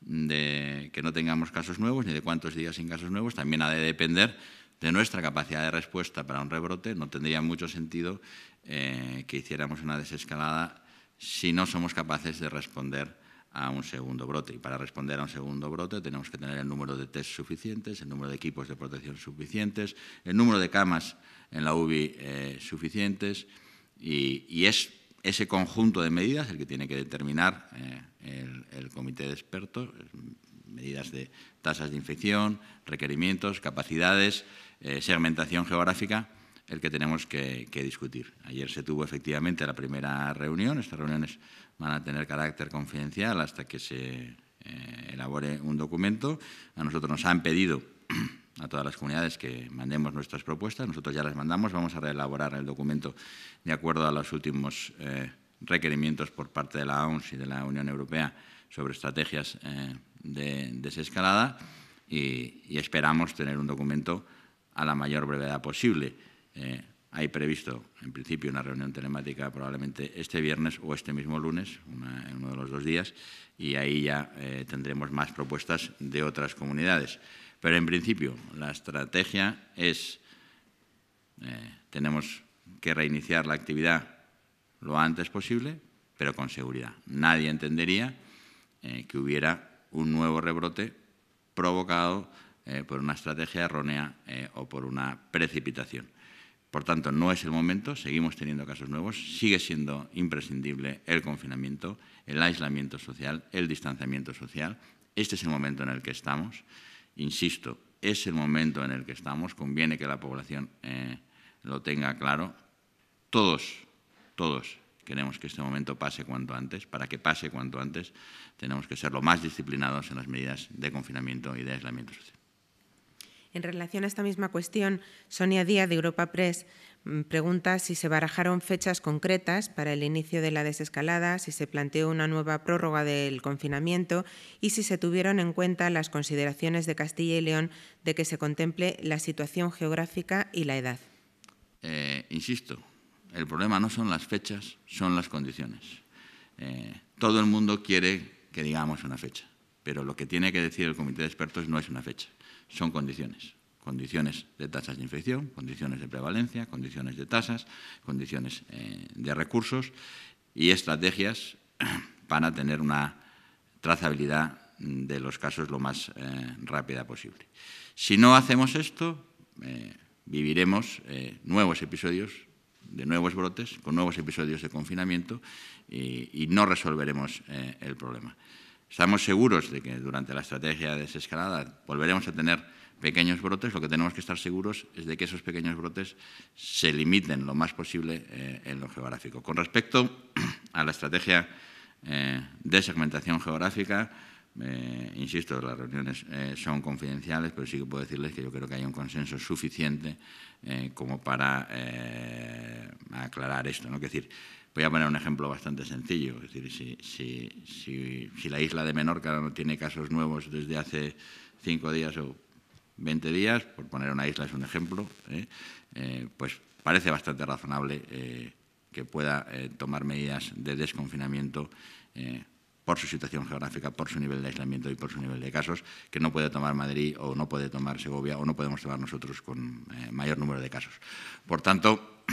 de que no tengamos casos nuevos ni de cuántos días sin casos nuevos. También ha de depender de nuestra capacidad de respuesta para un rebrote. No tendría mucho sentido eh, que hiciéramos una desescalada si no somos capaces de responder a un segundo brote. Y para responder a un segundo brote tenemos que tener el número de test suficientes, el número de equipos de protección suficientes, el número de camas en la UBI eh, suficientes y, es ese conjunto de medidas el que tiene que determinar eh, el, comité de expertos, medidas de tasas de infección, requerimientos, capacidades, eh, segmentación geográfica, el que tenemos que, discutir. Ayer se tuvo efectivamente la primera reunión, estas reuniones van a tener carácter confidencial hasta que se eh, elabore un documento. A nosotros nos han pedido a todas las comunidades que mandemos nuestras propuestas, nosotros ya las mandamos, vamos a reelaborar el documento de acuerdo a los últimos... Eh, requerimientos por parte de la OMS y de la Unión Europea sobre estrategias eh, de desescalada y, esperamos tener un documento a la mayor brevedad posible. Eh, hay previsto, en principio, una reunión telemática probablemente este viernes o este mismo lunes, en uno de los dos días, y ahí ya eh, tendremos más propuestas de otras comunidades. Pero, en principio, la estrategia es, tenemos que reiniciar la actividad lo antes posible, pero con seguridad. Nadie entendería eh, que hubiera un nuevo rebrote provocado eh, por una estrategia errónea eh, o por una precipitación. Por tanto, no es el momento, seguimos teniendo casos nuevos, sigue siendo imprescindible el confinamiento, el aislamiento social, el distanciamiento social. Este es el momento en el que estamos. Insisto, es el momento en el que estamos, conviene que la población lo tenga claro. Todos todos queremos que este momento pase cuanto antes, para que pase cuanto antes, tenemos que ser lo más disciplinados en las medidas de confinamiento y de aislamiento social. En relación a esta misma cuestión, Sonia Díaz de Europa Press mm, pregunta si se barajaron fechas concretas para el inicio de la desescalada, si se planteó una nueva prórroga del confinamiento y si se tuvieron en cuenta las consideraciones de Castilla y León de que se contemple la situación geográfica y la edad. Eh, insisto, el problema no son las fechas, son las condiciones. Eh, todo el mundo quiere que digamos una fecha, pero lo que tiene que decir el comité de expertos no es una fecha, son condiciones. Condiciones de tasas de infección, condiciones de prevalencia, condiciones de tasas, condiciones eh, de recursos y estrategias para tener una trazabilidad de los casos lo más eh, rápida posible. Si no hacemos esto, viviremos nuevos episodios de nuevos brotes, con nuevos episodios de confinamiento y, no resolveremos eh, el problema. Estamos seguros de que durante la estrategia de desescalada volveremos a tener pequeños brotes. Lo que tenemos que estar seguros es de que esos pequeños brotes se limiten lo más posible eh, en lo geográfico. Con respecto a la estrategia eh, de segmentación geográfica, eh, insisto, las reuniones eh, son confidenciales, pero sí que puedo decirles que yo creo que hay un consenso suficiente eh, como para aclarar esto. ¿no? decir, voy a poner un ejemplo bastante sencillo. Es decir, si, la isla de Menorca no tiene casos nuevos desde hace cinco días o veinte días, por poner una isla es un ejemplo, pues parece bastante razonable que pueda tomar medidas de desconfinamiento por su situación geográfica, por su nivel de aislamiento y por su nivel de casos, que no puede tomar Madrid o no puede tomar Segovia o no podemos tomar nosotros con eh, mayor número de casos. Por tanto,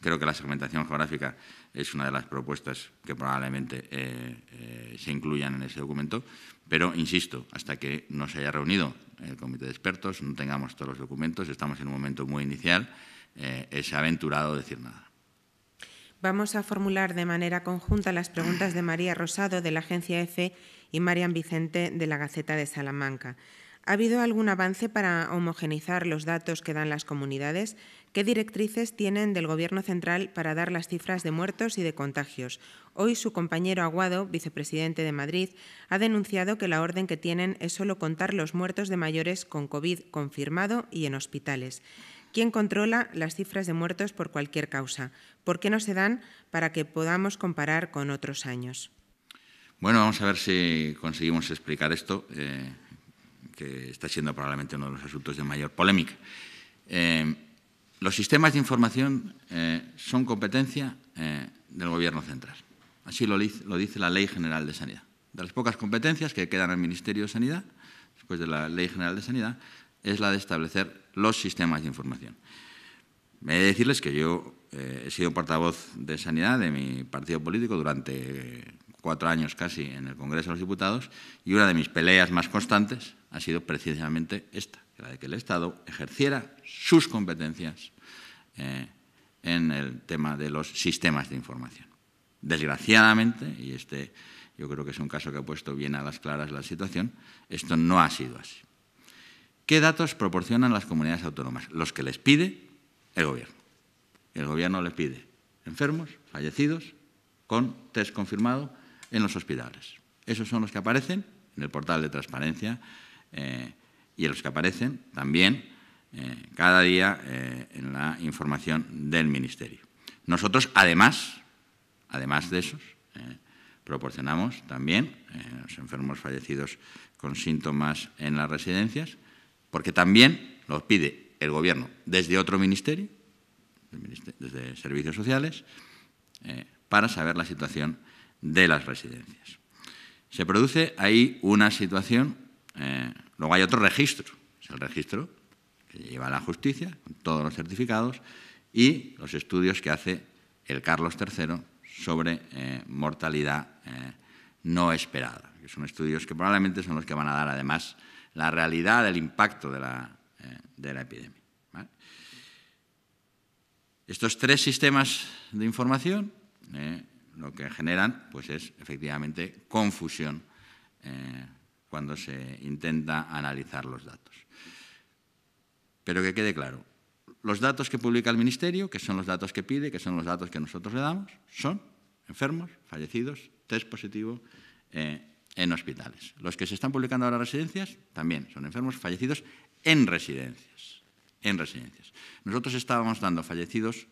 creo que la segmentación geográfica es una de las propuestas que probablemente eh, eh, se incluyan en ese documento, pero insisto, hasta que no se haya reunido el comité de expertos, no tengamos todos los documentos, estamos en un momento muy inicial, es aventurado decir nada vamos a formular de manera conjunta las preguntas de María Rosado de la Agencia EFE y Marian Vicente de la Gaceta de Salamanca. ¿Ha habido algún avance para homogenizar los datos que dan las comunidades? ¿Qué directrices tienen del Gobierno central para dar las cifras de muertos y de contagios? Hoy su compañero Aguado, vicepresidente de Madrid, ha denunciado que la orden que tienen es solo contar los muertos de mayores con COVID confirmado y en hospitales. ¿Quién controla las cifras de muertos por cualquier causa? ¿Por qué no se dan para que podamos comparar con otros años? Bueno, vamos a ver si conseguimos explicar esto, eh, que está siendo probablemente uno de los asuntos de mayor polémica. Eh, los sistemas de información eh, son competencia del Gobierno central. Así lo, lo dice la Ley General de Sanidad. De las pocas competencias que quedan al Ministerio de Sanidad, después de la Ley General de Sanidad, es la de establecer los sistemas de información. Me he de decirles que yo eh, he sido portavoz de Sanidad de mi partido político durante cuatro años casi en el Congreso de los Diputados y una de mis peleas más constantes ha sido precisamente esta, la de que el Estado ejerciera sus competencias eh, en el tema de los sistemas de información. Desgraciadamente, y este yo creo que es un caso que ha puesto bien a las claras la situación, esto no ha sido así. ¿Qué datos proporcionan las comunidades autónomas? Los que les pide el Gobierno. El Gobierno les pide enfermos, fallecidos, con test confirmado en los hospitales. Esos son los que aparecen en el portal de transparencia eh, y los que aparecen también eh, cada día eh, en la información del Ministerio. Nosotros, además, además de esos, proporcionamos también los enfermos fallecidos con síntomas en las residencias porque también nos pide el Gobierno desde otro ministerio, desde Servicios Sociales, eh, para saber la situación de las residencias. Se produce ahí una situación, eh, luego hay otro registro, es el registro que lleva la justicia, con todos los certificados, y los estudios que hace el Carlos III sobre eh, mortalidad no esperada, que son estudios que probablemente son los que van a dar además la realidad del impacto de la, eh, epidemia. Estos tres sistemas de información eh, lo que generan pues es efectivamente confusión eh, cuando se intenta analizar los datos. Pero que quede claro, los datos que publica el Ministerio, que son los datos que pide, que son los datos que nosotros le damos, son enfermos, fallecidos, test positivo, en hospitales. Los que se están publicando ahora en residencias también son enfermos fallecidos en residencias. En residencias. Nosotros estábamos dando fallecidos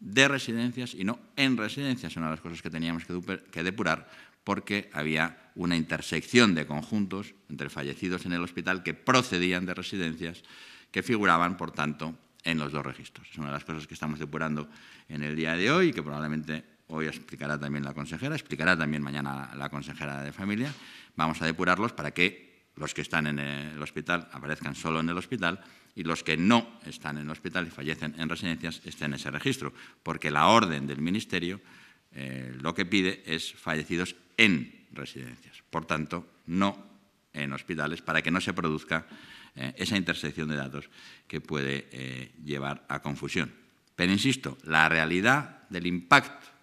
de residencias y no en residencias, una de las cosas que teníamos que depurar, porque había una intersección de conjuntos entre fallecidos en el hospital que procedían de residencias, que figuraban, por tanto, en los dos registros. Es una de las cosas que estamos depurando en el día de hoy y que probablemente hoy explicará también la consejera, explicará también mañana la consejera de familia, vamos a depurarlos para que los que están en el hospital aparezcan solo en el hospital y los que no están en el hospital y fallecen en residencias estén en ese registro, porque la orden del Ministerio eh, lo que pide es fallecidos en residencias, por tanto, no en hospitales, para que no se produzca eh, esa intersección de datos que puede eh, llevar a confusión. Pero insisto, la realidad del impacto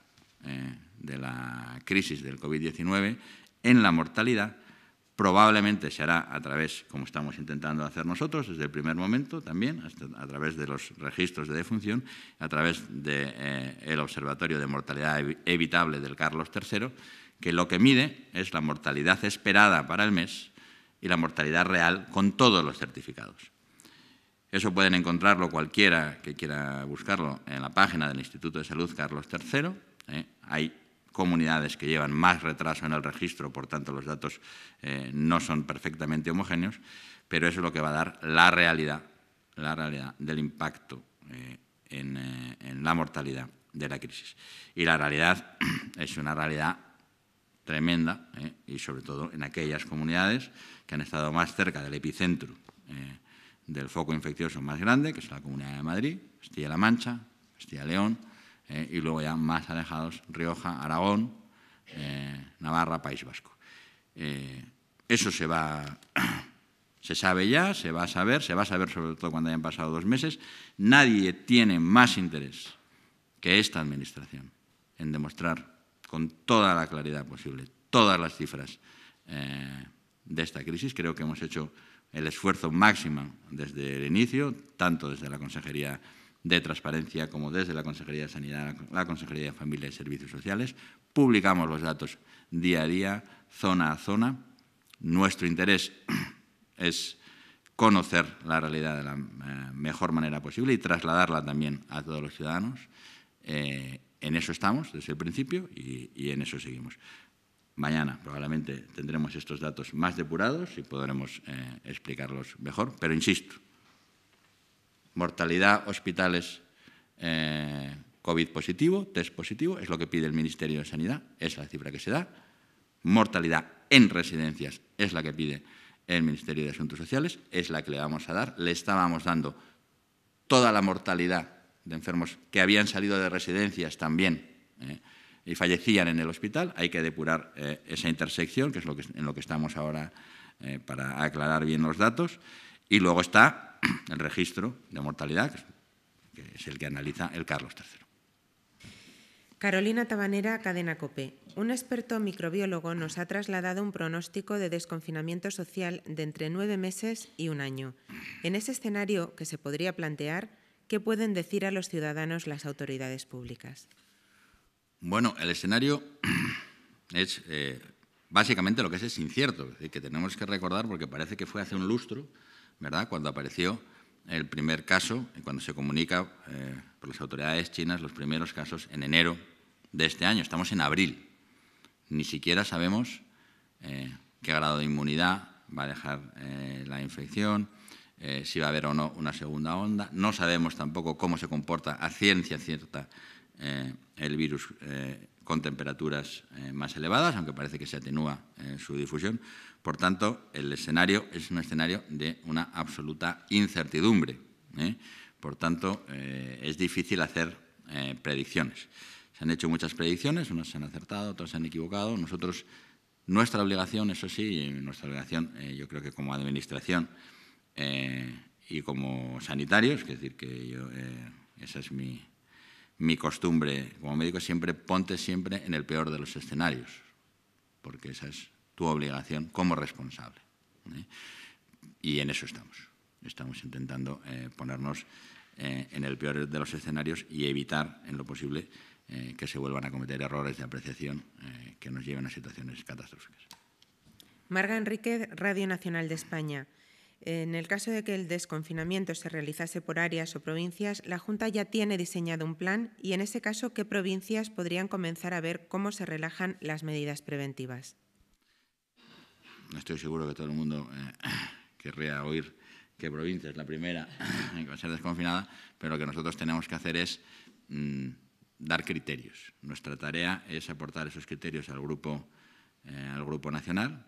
eh, de la crisis del COVID-19 en la mortalidad, probablemente se hará a través, como estamos intentando hacer nosotros desde el primer momento también, a través de los registros de defunción, a través del eh, Observatorio de Mortalidad Evitable del Carlos III, que lo que mide es la mortalidad esperada para el mes y la mortalidad real con todos los certificados. Eso pueden encontrarlo cualquiera que quiera buscarlo en la página del Instituto de Salud Carlos III ¿eh? Hay comunidades que llevan más retraso en el registro, por tanto los datos eh, no son perfectamente homogéneos, pero eso es lo que va a dar la realidad, la realidad del impacto eh, en, la mortalidad de la crisis. Y la realidad es una realidad tremenda, y sobre todo en aquellas comunidades que han estado más cerca del epicentro del foco infeccioso más grande, que es la Comunidad de Madrid, Castilla-La Mancha, Castilla-León, eh, y luego ya más alejados Rioja, Aragón, eh, Navarra, País Vasco. Eh, eso se va, se sabe ya, se va a saber, se va a saber sobre todo cuando hayan pasado dos meses. Nadie tiene más interés que esta Administración en demostrar con toda la claridad posible todas las cifras de esta crisis. Creo que hemos hecho el esfuerzo máximo desde el inicio, tanto desde la Consejería de transparencia como desde la Consejería de Sanidad, la Consejería de Familia y Servicios Sociales. Publicamos los datos día a día, zona a zona. Nuestro interés es conocer la realidad de la eh, mejor manera posible y trasladarla también a todos los ciudadanos. Eh, en eso estamos desde el principio y, en eso seguimos. Mañana probablemente tendremos estos datos más depurados y podremos eh, explicarlos mejor, pero insisto, mortalidad, hospitales, eh, COVID positivo, test positivo, es lo que pide el Ministerio de Sanidad, es la cifra que se da. Mortalidad en residencias es la que pide el Ministerio de Asuntos Sociales, es la que le vamos a dar. Le estábamos dando toda la mortalidad de enfermos que habían salido de residencias también eh, y fallecían en el hospital. Hay que depurar eh, esa intersección, que es lo que, en lo que estamos ahora para aclarar bien los datos. Y luego está el registro de mortalidad, que es el que analiza el Carlos III. Carolina Tabanera, Cadena Copé. Un experto microbiólogo nos ha trasladado un pronóstico de desconfinamiento social de entre nueve meses y un año. En ese escenario que se podría plantear, ¿qué pueden decir a los ciudadanos las autoridades públicas? Bueno, el escenario es eh, básicamente lo que es, incierto, y que tenemos que recordar porque parece que fue hace un lustro cuando apareció el primer caso, y cuando se comunica eh, por las autoridades chinas los primeros casos en enero de este año. Estamos en abril. Ni siquiera sabemos eh, qué grado de inmunidad va a dejar eh, la infección, si va a haber o no una segunda onda. No sabemos tampoco cómo se comporta a ciencia cierta el virus con temperaturas más elevadas, aunque parece que se atenúa su difusión. Por tanto, el escenario es un escenario de una absoluta incertidumbre. ¿eh? Por tanto, eh, es difícil hacer eh, predicciones. Se han hecho muchas predicciones, unas se han acertado, otras se han equivocado. Nosotros, nuestra obligación, eso sí, nuestra obligación, yo creo que como administración y como sanitarios, es decir, que yo, esa es mi, mi costumbre como médico, siempre ponte siempre en el peor de los escenarios, porque esa es tu obligación como responsable. ¿eh? Y en eso estamos. Estamos intentando eh, ponernos eh, en el peor de los escenarios y evitar, en lo posible, que se vuelvan a cometer errores de apreciación que nos lleven a situaciones catastróficas. Marga Enríquez, Radio Nacional de España. En el caso de que el desconfinamiento se realizase por áreas o provincias, la Junta ya tiene diseñado un plan y, en ese caso, ¿qué provincias podrían comenzar a ver cómo se relajan las medidas preventivas? estoy seguro que todo el mundo eh, querría oír que provincia es la primera en que va ser desconfinada, pero lo que nosotros tenemos que hacer es mm, dar criterios. Nuestra tarea es aportar esos criterios al grupo, eh, al grupo nacional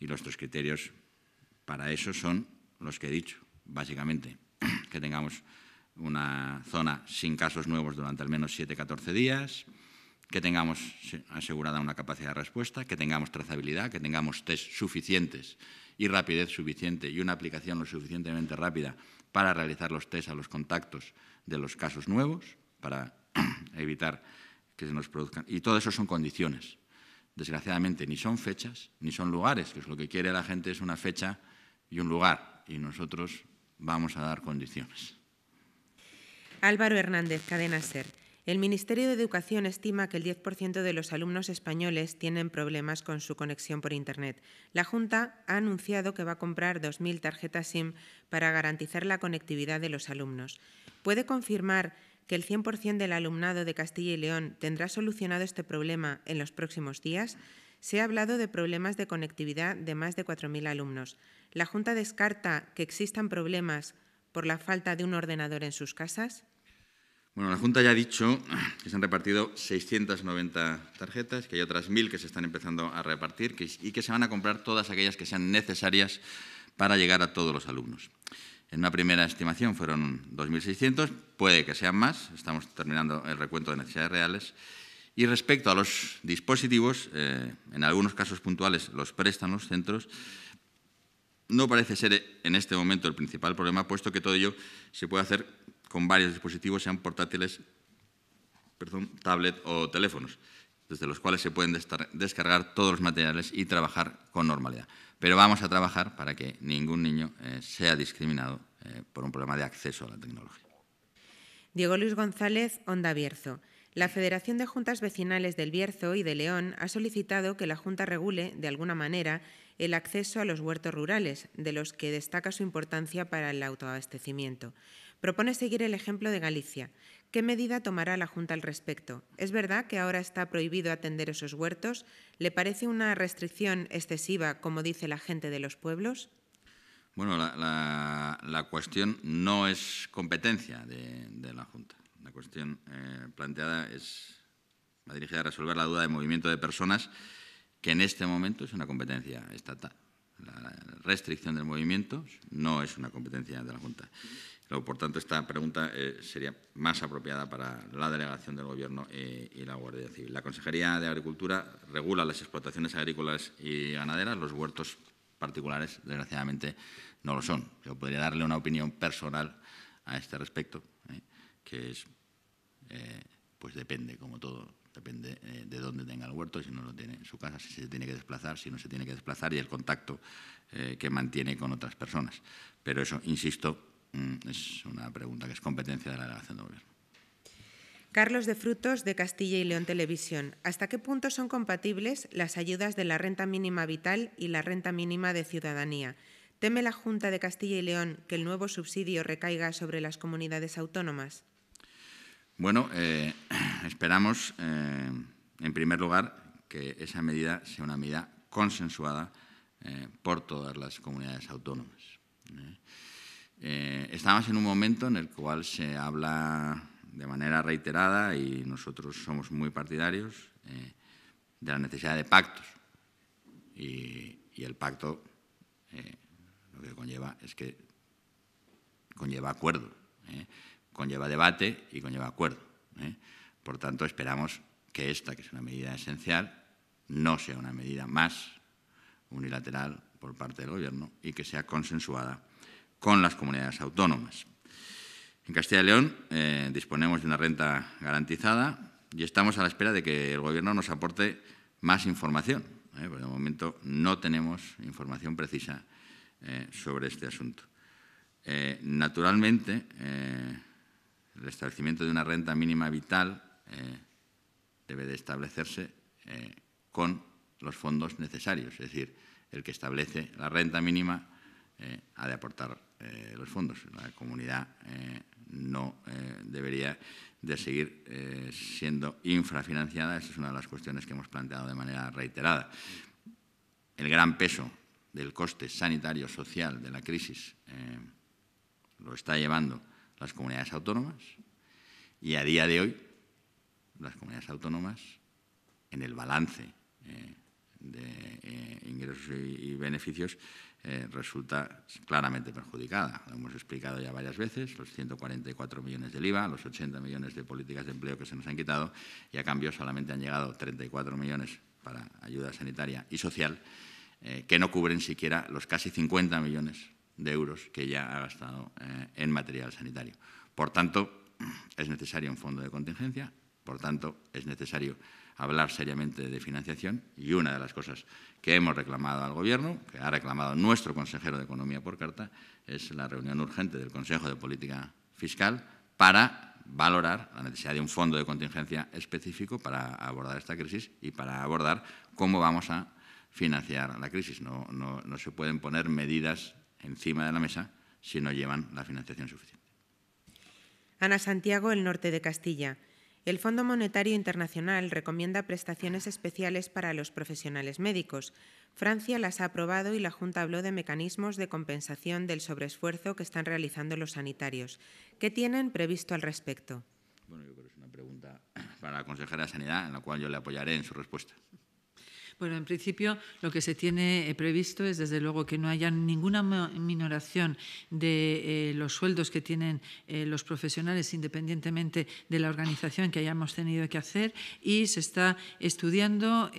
y nuestros criterios para eso son los que he dicho, básicamente, que tengamos una zona sin casos nuevos durante al menos 7-14 días, que tengamos asegurada una capacidad de respuesta, que tengamos trazabilidad, que tengamos test suficientes y rapidez suficiente y una aplicación lo suficientemente rápida para realizar los tests a los contactos de los casos nuevos, para evitar que se nos produzcan. Y todo eso son condiciones. Desgraciadamente, ni son fechas, ni son lugares, que es lo que quiere la gente, es una fecha y un lugar. Y nosotros vamos a dar condiciones. Álvaro Hernández, Cadena Ser. El Ministerio de Educación estima que el 10% de los alumnos españoles tienen problemas con su conexión por Internet. La Junta ha anunciado que va a comprar 2.000 tarjetas SIM para garantizar la conectividad de los alumnos. ¿Puede confirmar que el 100% del alumnado de Castilla y León tendrá solucionado este problema en los próximos días? Se ha hablado de problemas de conectividad de más de 4.000 alumnos. La Junta descarta que existan problemas por la falta de un ordenador en sus casas. Bueno, la Junta ya ha dicho que se han repartido 690 tarjetas, que hay otras 1.000 que se están empezando a repartir y que se van a comprar todas aquellas que sean necesarias para llegar a todos los alumnos. En una primera estimación fueron 2.600, puede que sean más, estamos terminando el recuento de necesidades reales. Y respecto a los dispositivos, eh, en algunos casos puntuales los prestan los centros, no parece ser en este momento el principal problema, puesto que todo ello se puede hacer con varios dispositivos, sean portátiles, perdón, tablet o teléfonos, desde los cuales se pueden descargar todos los materiales y trabajar con normalidad. Pero vamos a trabajar para que ningún niño eh, sea discriminado eh, por un problema de acceso a la tecnología. Diego Luis González, Onda Bierzo. La Federación de Juntas Vecinales del Bierzo y de León ha solicitado que la Junta regule, de alguna manera, el acceso a los huertos rurales, de los que destaca su importancia para el autoabastecimiento. Propone seguir el ejemplo de Galicia. ¿Qué medida tomará la Junta al respecto? ¿Es verdad que ahora está prohibido atender esos huertos? ¿Le parece una restricción excesiva, como dice la gente de los pueblos? Bueno, la, cuestión no es competencia de, la Junta. La cuestión eh, planteada es la dirigida a resolver la duda de movimiento de personas, que en este momento es una competencia estatal. La restricción del movimiento no es una competencia de la Junta. Por tanto, esta pregunta eh, sería más apropiada para la delegación del Gobierno eh, y la Guardia Civil. La Consejería de Agricultura regula las explotaciones agrícolas y ganaderas, los huertos particulares, desgraciadamente, no lo son. Yo podría darle una opinión personal a este respecto, eh, que es, pues depende, como todo, depende de dónde tenga el huerto, si no lo tiene en su casa, si se tiene que desplazar, si no se tiene que desplazar y el contacto que mantiene con otras personas. Pero eso, insisto, Mm, es una pregunta que es competencia de la delegación de gobierno. Carlos de Frutos, de Castilla y León Televisión. ¿Hasta qué punto son compatibles las ayudas de la renta mínima vital y la renta mínima de ciudadanía? ¿Teme la Junta de Castilla y León que el nuevo subsidio recaiga sobre las comunidades autónomas? Bueno, eh, esperamos, eh, en primer lugar, que esa medida sea una medida consensuada eh, por todas las comunidades autónomas. Eh, estamos en un momento en el cual se habla de manera reiterada y nosotros somos muy partidarios eh, de la necesidad de pactos. Y, el pacto eh, lo que conlleva es que conlleva acuerdo, conlleva debate y conlleva acuerdo. Por tanto, esperamos que esta, que es una medida esencial, no sea una medida más unilateral por parte del Gobierno y que sea consensuada con las comunidades autónomas. En Castilla y León eh, disponemos de una renta garantizada y estamos a la espera de que el Gobierno nos aporte más información. ¿eh? Porque de momento no tenemos información precisa eh, sobre este asunto. naturalmente, el establecimiento de una renta mínima vital debe de establecerse con los fondos necesarios, es decir, el que establece la renta mínima ha de aportar eh, los fondos. La comunidad eh, no eh, debería de seguir siendo infrafinanciada. Esa es una de las cuestiones que hemos planteado de manera reiterada. El gran peso del coste sanitario social de la crisis lo está llevando las comunidades autónomas y a día de hoy las comunidades autónomas en el balance de eh, ingresos y, beneficios eh, resulta claramente perjudicada. Lo hemos explicado ya varias veces, los 144 millones del IVA, los 80 millones de políticas de empleo que se nos han quitado y a cambio solamente han llegado 34 millones para ayuda sanitaria y social, eh, que no cubren siquiera los casi 50 millones de euros que ya ha gastado en material sanitario. Por tanto, es necesario un fondo de contingencia, por tanto, es necesario hablar seriamente de financiación y una de las cosas que hemos reclamado al Gobierno, que ha reclamado nuestro consejero de Economía por carta, es la reunión urgente del Consejo de Política Fiscal para valorar la necesidad de un fondo de contingencia específico para abordar esta crisis y para abordar cómo vamos a financiar la crisis. No, no, se pueden poner medidas encima de la mesa si no llevan la financiación suficiente. Ana Santiago, el norte de Castilla. El Fondo Monetario Internacional recomienda prestaciones especiales para los profesionales médicos. Francia las ha aprobado y la Junta habló de mecanismos de compensación del sobreesfuerzo que están realizando los sanitarios. ¿Qué tienen previsto al respecto? Bueno, yo creo que es una pregunta para la consejera de Sanidad, en la cual yo le apoyaré en su respuesta. Bueno, en principio lo que se tiene eh, previsto es, desde luego, que no haya ninguna minoración de eh, los sueldos que tienen eh, los profesionales, independientemente de la organización que hayamos tenido que hacer, y se está estudiando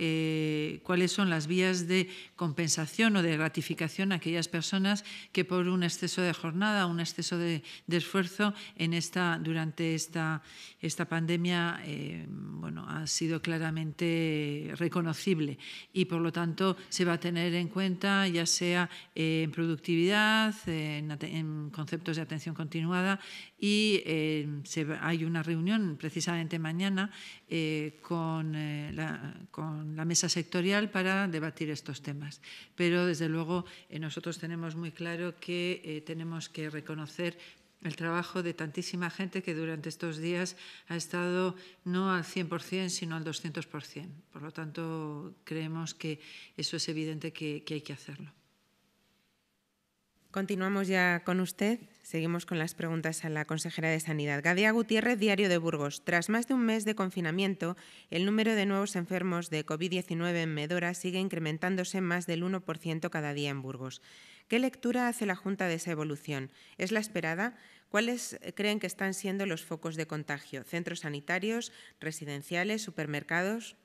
cuáles son las vías de compensación o de gratificación a aquellas personas que por un exceso de jornada, un exceso de, esfuerzo en esta, durante esta, esta pandemia, bueno, ha sido claramente reconocible y por lo tanto se va a tener en cuenta ya sea en productividad, en, conceptos de atención continuada y hay una reunión precisamente mañana eh, con, eh, con, la, mesa sectorial para debatir estos temas. Pero desde luego eh, nosotros tenemos muy claro que tenemos que reconocer el trabajo de tantísima gente que durante estos días ha estado no al 100%, sino al 200%. Por lo tanto, creemos que eso es evidente que, hay que hacerlo. Continuamos ya con usted. Seguimos con las preguntas a la consejera de Sanidad. Gadea Gutiérrez, Diario de Burgos. Tras más de un mes de confinamiento, el número de nuevos enfermos de COVID-19 en Medora sigue incrementándose más del 1% cada día en Burgos. ¿Qué lectura hace la Junta de esa evolución? ¿Es la esperada? ¿Cuáles eh, creen que están siendo los focos de contagio? ¿Centros sanitarios, residenciales, supermercados?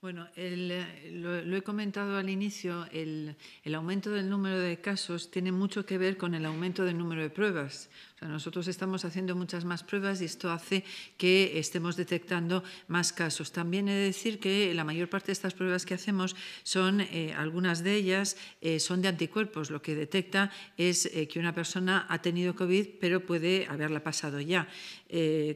Bueno, eh, lo, he comentado al inicio, el, aumento del número de casos tiene mucho que ver con el aumento del número de pruebas nosotros estamos haciendo muchas más pruebas y esto hace que estemos detectando más casos. También he de decir que la mayor parte de estas pruebas que hacemos son, eh, algunas de ellas eh, son de anticuerpos. Lo que detecta es eh, que una persona ha tenido COVID pero puede haberla pasado ya.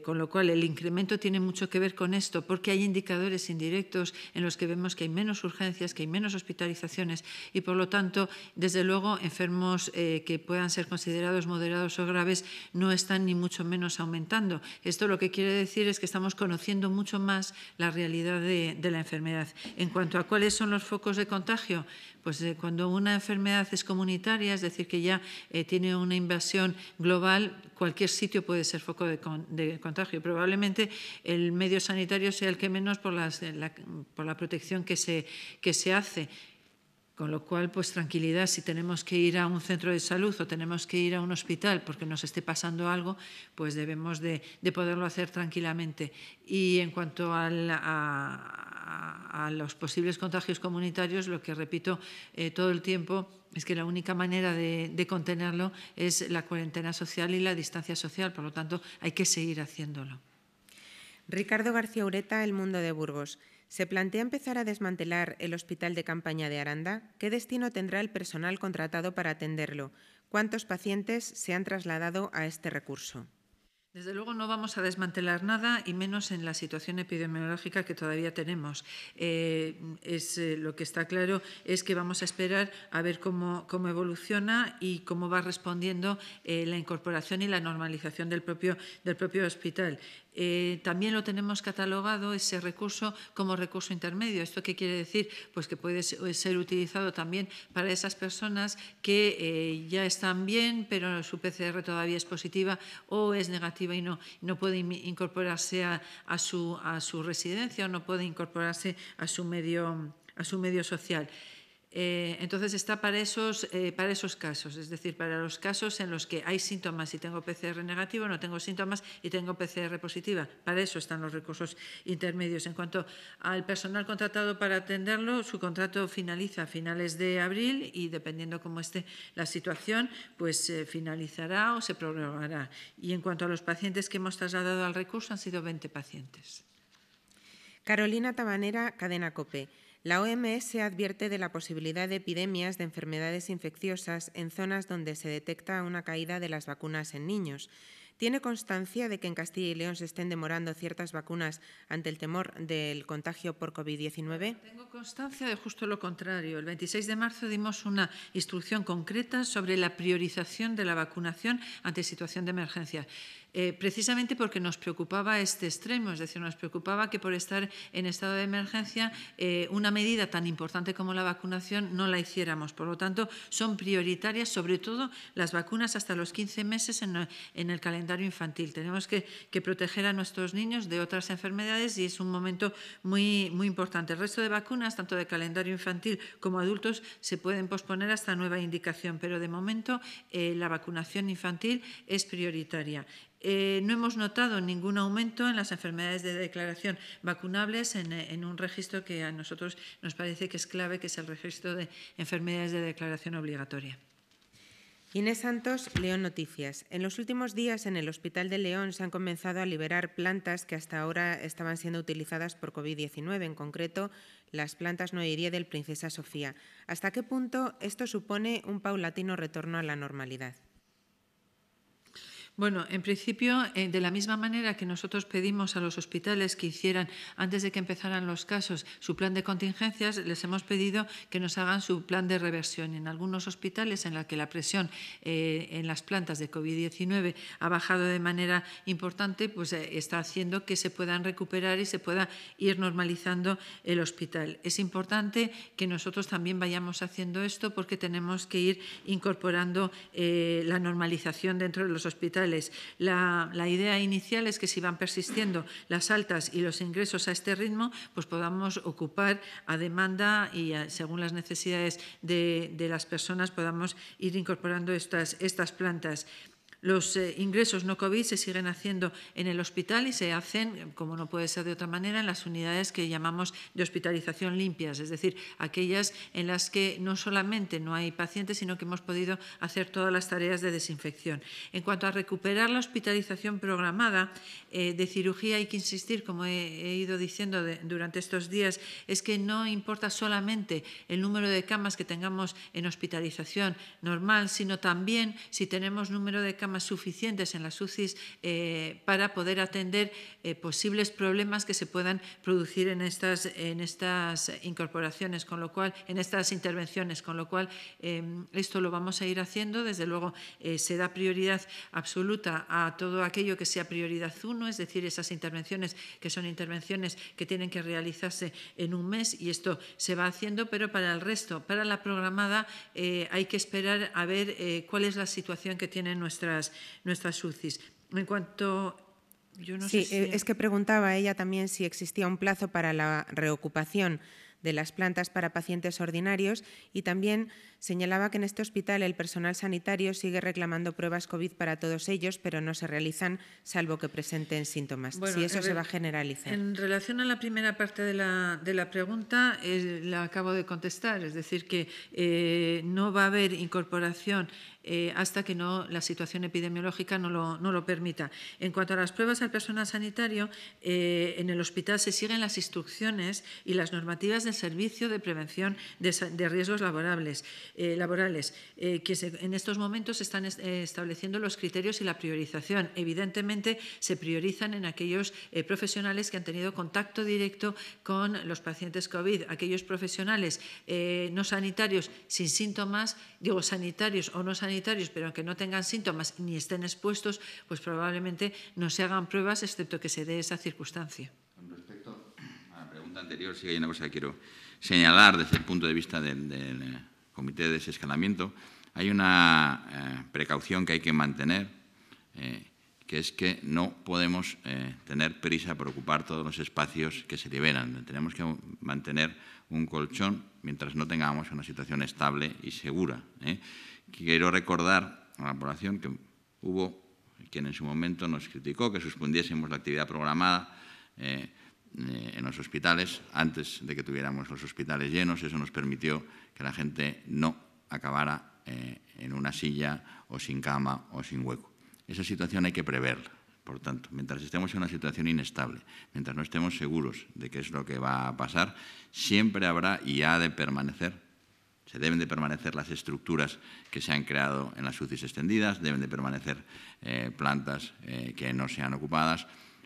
con lo cual el incremento tiene mucho que ver con esto porque hay indicadores indirectos en los que vemos que hay menos urgencias, que hay menos hospitalizaciones y por lo tanto, desde luego, enfermos que puedan ser considerados moderados o graves no están ni mucho menos aumentando. Esto lo que quiere decir es que estamos conociendo mucho más la realidad de, la enfermedad. En cuanto a cuáles son los focos de contagio, pues eh, cuando una enfermedad es comunitaria, es decir, que ya eh, tiene una invasión global, cualquier sitio puede ser foco de, contagio. Probablemente el medio sanitario sea el que menos por, eh, la, protección que se hace. Con lo cual, pues tranquilidad, si tenemos que ir a un centro de salud o tenemos que ir a un hospital porque nos esté pasando algo, pues debemos de, poderlo hacer tranquilamente. Y en cuanto a, los posibles contagios comunitarios, lo que repito eh, todo el tiempo es que la única manera de contenerlo es la cuarentena social y la distancia social. Por lo tanto, hay que seguir haciéndolo. Ricardo García Ureta, El Mundo de Burgos. ¿Se plantea empezar a desmantelar el hospital de campaña de Aranda? ¿Qué destino tendrá el personal contratado para atenderlo? ¿Cuántos pacientes se han trasladado a este recurso? Desde luego no vamos a desmantelar nada y menos en la situación epidemiológica que todavía tenemos. Eh, eh, lo que está claro es que vamos a esperar a ver cómo, cómo evoluciona y cómo va respondiendo eh, la incorporación y la normalización del propio, del propio hospital. Eh, también lo tenemos catalogado ese recurso como recurso intermedio. ¿Esto qué quiere decir? Pues que puede eh, ser utilizado también para esas personas que eh, ya están bien, pero su PCR todavía es positiva o es negativa y no, puede incorporarse a, su, residencia o no puede incorporarse a a su medio social. Eh, entonces está eh, para esos, casos, es decir, para los casos en los que hay síntomas y tengo PCR negativo, no tengo síntomas y tengo PCR positiva. Para eso están los recursos intermedios. En cuanto al personal contratado para atenderlo, su contrato finaliza a finales de abril y dependiendo cómo esté la situación, pues eh, finalizará o se prorrogará. Y en cuanto a los pacientes que hemos trasladado al recurso, han sido 20 pacientes. Carolina Tabanera, Cadena COPE. La OMS advierte de la posibilidad de epidemias de enfermedades infecciosas en zonas donde se detecta una caída de las vacunas en niños. Tiene constancia de que en Castilla y León se estén demorando ciertas vacunas ante el temor del contagio por COVID-19? Tengo constancia de justo lo contrario. El 26 de marzo dimos una instrucción concreta sobre la priorización de la vacunación ante situación de emergencia. Eh, precisamente porque nos preocupaba este extremo, es decir, nos preocupaba que por estar en estado de emergencia eh, una medida tan importante como la vacunación no la hiciéramos. Por lo tanto, son prioritarias sobre todo las vacunas hasta los 15 meses en, el calendario infantil. Tenemos que, proteger a nuestros niños de otras enfermedades y es un momento muy, importante. El resto de vacunas, tanto de calendario infantil como adultos, se pueden posponer hasta nueva indicación, pero de momento eh, la vacunación infantil es prioritaria. Eh, no hemos notado ningún aumento en las enfermedades de declaración vacunables eh, en, un registro que a nosotros nos parece que es clave, que es el registro de enfermedades de declaración obligatoria. Inés Santos, León Noticias. En los últimos días en el Hospital de León se han comenzado a liberar plantas que hasta ahora estaban siendo utilizadas por COVID-19, en concreto las plantas Noirie del Princesa Sofía. ¿Hasta qué punto esto supone un paulatino retorno a la normalidad? Bueno, en principio, eh, de la misma manera que nosotros pedimos a los hospitales que hicieran, antes de que empezaran los casos, su plan de contingencias, les hemos pedido que nos hagan su plan de reversión. En algunos hospitales en los que la presión eh, en las plantas de COVID-19 ha bajado de manera importante, pues eh, está haciendo que se puedan recuperar y se pueda ir normalizando el hospital. Es importante que nosotros también vayamos haciendo esto porque tenemos que ir incorporando la normalización dentro de los hospitales la, idea inicial es que si van persistiendo las altas y los ingresos a este ritmo, pues podamos ocupar a demanda y eh, según las necesidades de, las personas podamos ir incorporando estas, estas plantas. Los eh, ingresos no COVID se siguen haciendo en el hospital y se hacen, como no puede ser de otra manera, en las unidades que llamamos de hospitalización limpias, es decir, aquellas en las que no solamente no hay pacientes, sino que hemos podido hacer todas las tareas de desinfección. En cuanto a recuperar la hospitalización programada eh, de cirugía, hay que insistir, como he, ido diciendo durante estos días, es que no importa solamente el número de camas que tengamos en hospitalización normal, sino también si tenemos número de camas suficientes en las UCIs eh, para poder atender eh, posibles problemas que se puedan producir en estas, en estas incorporaciones, con lo cual, en estas intervenciones, con lo cual em, esto lo vamos a ir haciendo. Desde luego eh, se da prioridad absoluta a todo aquello que sea prioridad uno es decir, esas intervenciones que son intervenciones que tienen que realizarse en un mes y esto se va haciendo, pero para el resto, para la programada, hay que esperar a ver cuál es la situación que tienen nuestras nuestras, UCIs. En cuanto yo no sé eh, es que preguntaba ella también si existía un plazo para la reocupación de las plantas para pacientes ordinarios y también señalaba que en este hospital el personal sanitario sigue reclamando pruebas COVID para todos ellos, pero no se realizan salvo que presenten síntomas. si eso se va a generalizar. En relación a la primera parte de la, de la pregunta, eh, la acabo de contestar, es decir, que eh, no va a haber incorporación eh, hasta que no, la situación epidemiológica no lo, no lo, permita. En cuanto a las pruebas al personal sanitario, en el hospital se siguen las instrucciones y las normativas del Servicio de Prevención de, de Riesgos Laborables. Eh, laborales, eh, que en estos momentos se están eh, estableciendo los criterios y la priorización. Evidentemente, se priorizan en aquellos profesionales que han tenido contacto directo con los pacientes COVID, aquellos profesionales no sanitarios sin síntomas, digo sanitarios o no sanitarios, pero que no tengan síntomas ni estén expuestos, pues probablemente no se hagan pruebas, excepto que se dé esa circunstancia. Con respecto a la pregunta anterior, sí hay una cosa que quiero señalar desde el punto de vista del... de comité de desescalamiento, hay una eh, precaución que hay que mantener, eh, que es que no podemos eh, tener prisa por ocupar todos los espacios que se liberan. Tenemos que mantener un colchón mientras no tengamos una situación estable y segura. Quiero recordar a la población que hubo quien en su momento nos criticó que suspendiésemos la actividad programada eh, en los hospitales, antes de que tuviéramos los hospitales llenos, eso nos permitió que la gente no acabara eh, en una silla o sin cama o sin hueco. Esa situación hay que preverla. Por tanto, mientras estemos en una situación inestable, mientras no estemos seguros de qué es lo que va a pasar, siempre habrá y ha de permanecer se deben de permanecer las estructuras que se han creado en las UCIs extendidas, deben de permanecer eh, plantas que no sean ocupadas,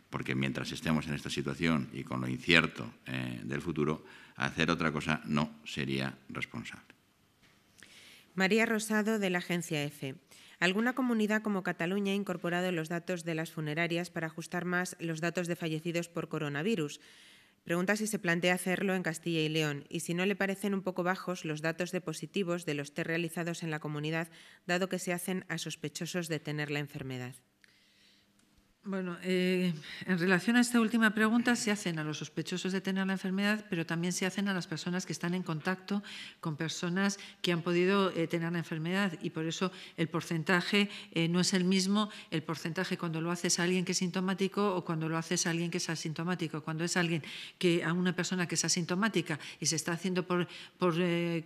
porque mientras estemos en esta situación y con lo incierto eh, del futuro, hacer otra cosa no sería responsable. María Rosado, de la Agencia EFE. Alguna comunidad como Cataluña ha incorporado los datos de las funerarias para ajustar más los datos de fallecidos por coronavirus. Pregunta si se plantea hacerlo en Castilla y León y si no le parecen un poco bajos los datos de positivos de los test realizados en la comunidad, dado que se hacen a sospechosos de tener la enfermedad. Bueno, eh, en relación a esta última pregunta, se hacen a los sospechosos de tener la enfermedad, pero también se hacen a las personas que están en contacto con personas que han podido eh, tener la enfermedad y por eso el porcentaje eh, no es el mismo, el porcentaje cuando lo haces a alguien que es sintomático o cuando lo haces a alguien que es asintomático. Cuando es alguien que a una persona que es asintomática y se está haciendo por, por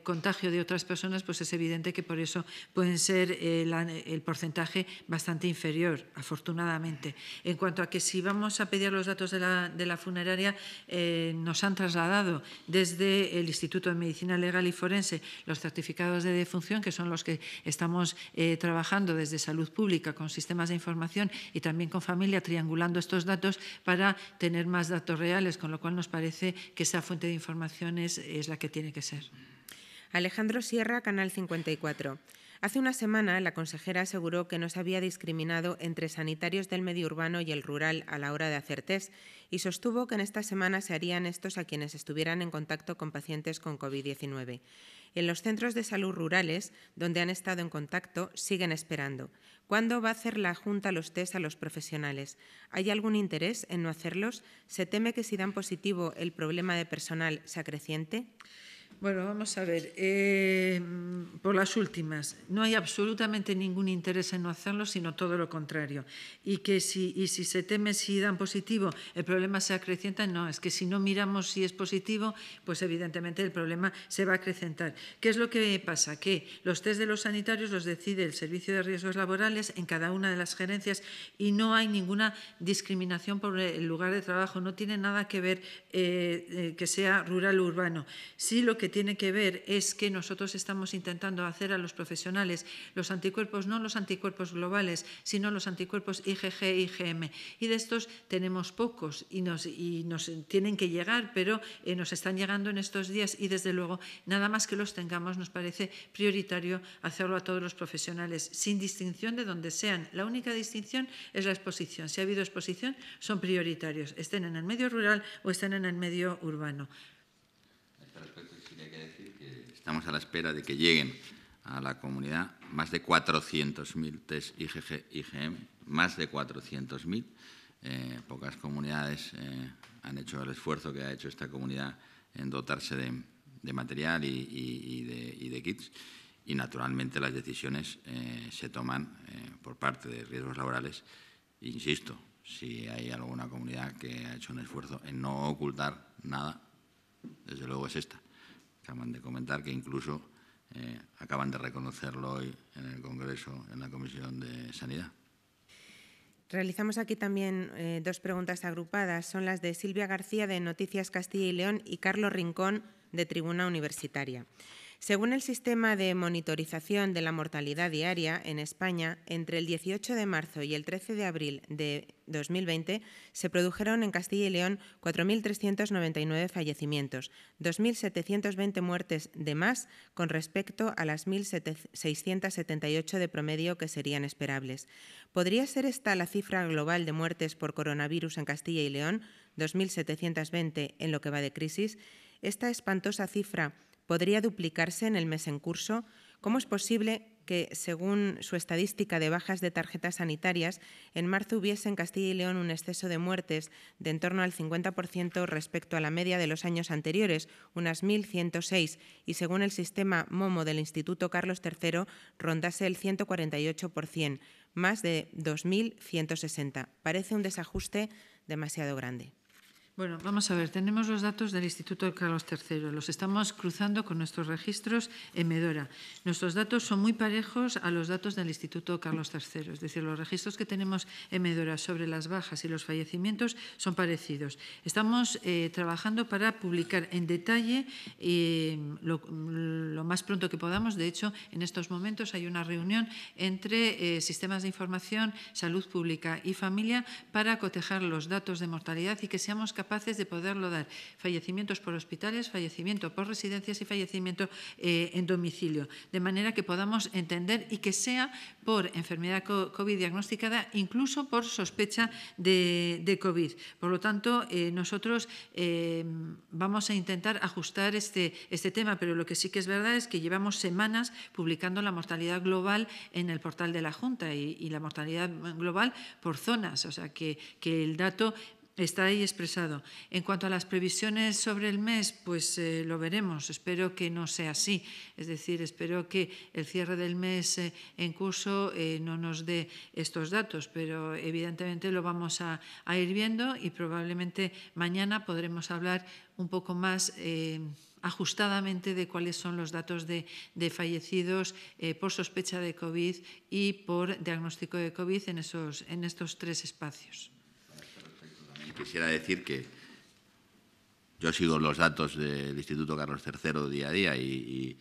contagio de otras personas, pues es evidente que por eso pueden ser el porcentaje bastante inferior, afortunadamente. En cuanto a que si vamos a pedir los datos de la, funeraria, eh, nos han trasladado desde el Instituto de Medicina Legal y Forense los certificados de defunción, que son los que estamos eh, trabajando desde salud pública con sistemas de información y también con familia, triangulando estos datos para tener más datos reales, con lo cual nos parece que esa fuente de información es, es la que tiene que ser. Alejandro Sierra, Canal 54. Hace una semana, la consejera aseguró que no se había discriminado entre sanitarios del medio urbano y el rural a la hora de hacer test y sostuvo que en esta semana se harían estos a quienes estuvieran en contacto con pacientes con COVID-19. En los centros de salud rurales, donde han estado en contacto, siguen esperando. ¿Cuándo va a hacer la Junta los test a los profesionales? ¿Hay algún interés en no hacerlos? ¿Se teme que si dan positivo el problema de personal se acreciente? Bueno, vamos a ver. Eh, por las últimas, no hay absolutamente ningún interés en no hacerlo, sino todo lo contrario. Y que si, se teme si dan positivo, el problema se acrecienta, no, es que si no miramos si es positivo, pues evidentemente el problema se va a acrecentar. ¿Qué es lo que pasa? Que los test de los sanitarios los decide el Servicio de Riesgos Laborales en cada una de las gerencias y no hay ninguna discriminación por el lugar de trabajo, no tiene nada que ver eh, eh, que sea rural o urbano. Sí lo que tiene que ver es que nosotros estamos intentando hacer a los profesionales los anticuerpos, no los anticuerpos globales, sino los anticuerpos IgG, IgM. Y de estos tenemos pocos y nos, y nos tienen que llegar, pero eh, nos están llegando en estos días y desde luego nada más que los tengamos nos parece prioritario hacerlo a todos los profesionales, sin distinción de donde sean. La única distinción es la exposición. Si ha habido exposición, son prioritarios, estén en el medio rural o estén en el medio urbano estamos a la espera de que lleguen a la comunidad más de 400.000 test IgM, más de 400.000. Eh, pocas comunidades eh, han hecho el esfuerzo que ha hecho esta comunidad en dotarse de, material y, de, kits. Y naturalmente las decisiones eh, se toman por parte de riesgos laborales. Insisto, si hay alguna comunidad que ha hecho un esfuerzo en no ocultar nada, desde luego es esta. Acaban de comentar que incluso eh, acaban de reconocerlo hoy en el Congreso, en la Comisión de Sanidad. Realizamos aquí también eh, dos preguntas agrupadas. Son las de Silvia García de Noticias Castilla y León y Carlos Rincón de Tribuna Universitaria. Según el sistema de monitorización de la mortalidad diaria en España, entre el 18 de marzo y el 13 de abril de 2020 se produjeron en Castilla y León 4.399 fallecimientos, 2.720 muertes de más con respecto a las 1.678 de promedio que serían esperables. ¿Podría ser esta la cifra global de muertes por coronavirus en Castilla y León, 2.720 en lo que va de crisis? Esta espantosa cifra podría duplicarse en el mes en curso, ¿cómo es posible que, según su estadística de bajas de tarjetas sanitarias, en marzo hubiese en Castilla y León un exceso de muertes de en torno al 50% respecto a la media de los años anteriores, unas 1.106, y según el sistema MOMO del Instituto Carlos III, rondase el 148%, más de 2.160? Parece un desajuste demasiado grande. Bueno, vamos a ver, tenemos los datos del Instituto Carlos III, los estamos cruzando con nuestros registros en Medora. Nuestros datos son muy parejos a los datos del Instituto Carlos III, es decir, los registros que tenemos en Medora sobre las bajas y los fallecimientos son parecidos. Estamos eh, trabajando para publicar en detalle eh, lo, más pronto que podamos. De hecho, en estos momentos hay una reunión entre eh, sistemas de información, salud pública y familia para cotejar los datos de mortalidad y que seamos capaces de poderlo dar. Fallecimientos por hospitales, fallecimiento por residencias y fallecimiento eh, en domicilio. De manera que podamos entender y que sea por enfermedad COVID diagnosticada, incluso por sospecha de, COVID. Por lo tanto, eh, nosotros eh, vamos a intentar ajustar este, este tema, pero lo que sí que es verdad es que llevamos semanas publicando la mortalidad global en el portal de la Junta y, la mortalidad global por zonas. O sea, que, que el dato está ahí expresado. En cuanto a las previsiones sobre el mes, pues eh, lo veremos. Espero que no sea así. Es decir, espero que el cierre del mes eh, en curso eh, no nos dé estos datos, pero evidentemente lo vamos a, ir viendo y probablemente mañana podremos hablar un poco más ajustadamente de cuáles son los datos de, fallecidos por sospecha de COVID y por diagnóstico de COVID en, esos, en estos tres espacios quisiera decir que yo sigo los datos del Instituto Carlos III día a día y,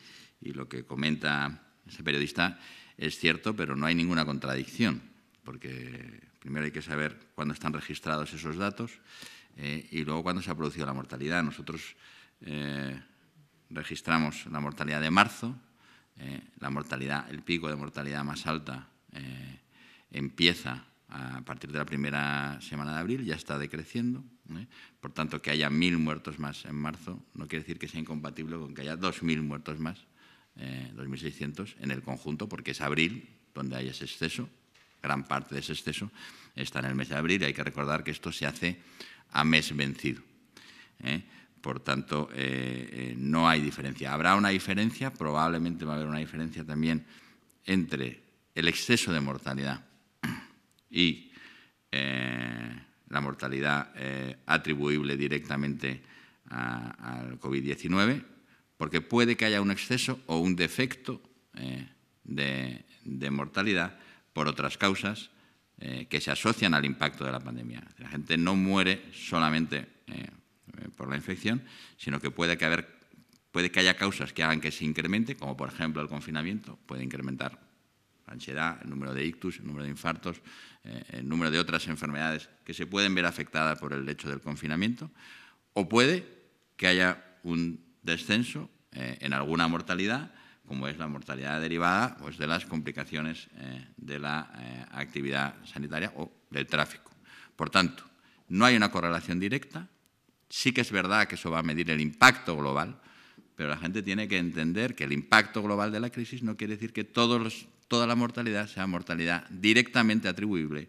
lo que comenta ese periodista es cierto, pero no hay ninguna contradicción, porque primero hay que saber cuándo están registrados esos datos eh, y luego cuándo se ha producido la mortalidad. Nosotros eh, registramos la mortalidad de marzo, eh, la mortalidad, el pico de mortalidad más alta empieza a partir de la primera semana de abril, ya está decreciendo. ¿eh? Por tanto, que haya mil muertos más en marzo no quiere decir que sea incompatible con que haya dos mil muertos más, 2.600 eh, en el conjunto, porque es abril donde hay ese exceso, gran parte de ese exceso está en el mes de abril hay que recordar que esto se hace a mes vencido. ¿eh? Por tanto, no hay diferencia. Habrá una diferencia, probablemente va a haber una diferencia también entre el exceso de mortalidad y eh, la mortalidad eh, atribuible directamente al COVID-19, porque puede que haya un exceso o un defecto eh, de, mortalidad por otras causas que se asocian al impacto de la pandemia. La gente no muere solamente por la infección, sino que puede que, puede que haya causas que hagan que se incremente, como por ejemplo el confinamiento, puede incrementar la ansiedad, el número de ictus, el número de infartos, eh, el número de otras enfermedades que se pueden ver afectadas por el hecho del confinamiento, o puede que haya un descenso eh, en alguna mortalidad, como es la mortalidad derivada pues, de las complicaciones eh, de la actividad sanitaria o del tráfico. Por tanto, no hay una correlación directa, sí que es verdad que eso va a medir el impacto global, pero la gente tiene que entender que el impacto global de la crisis no quiere decir que todos los toda la mortalidad sea mortalidad directamente atribuible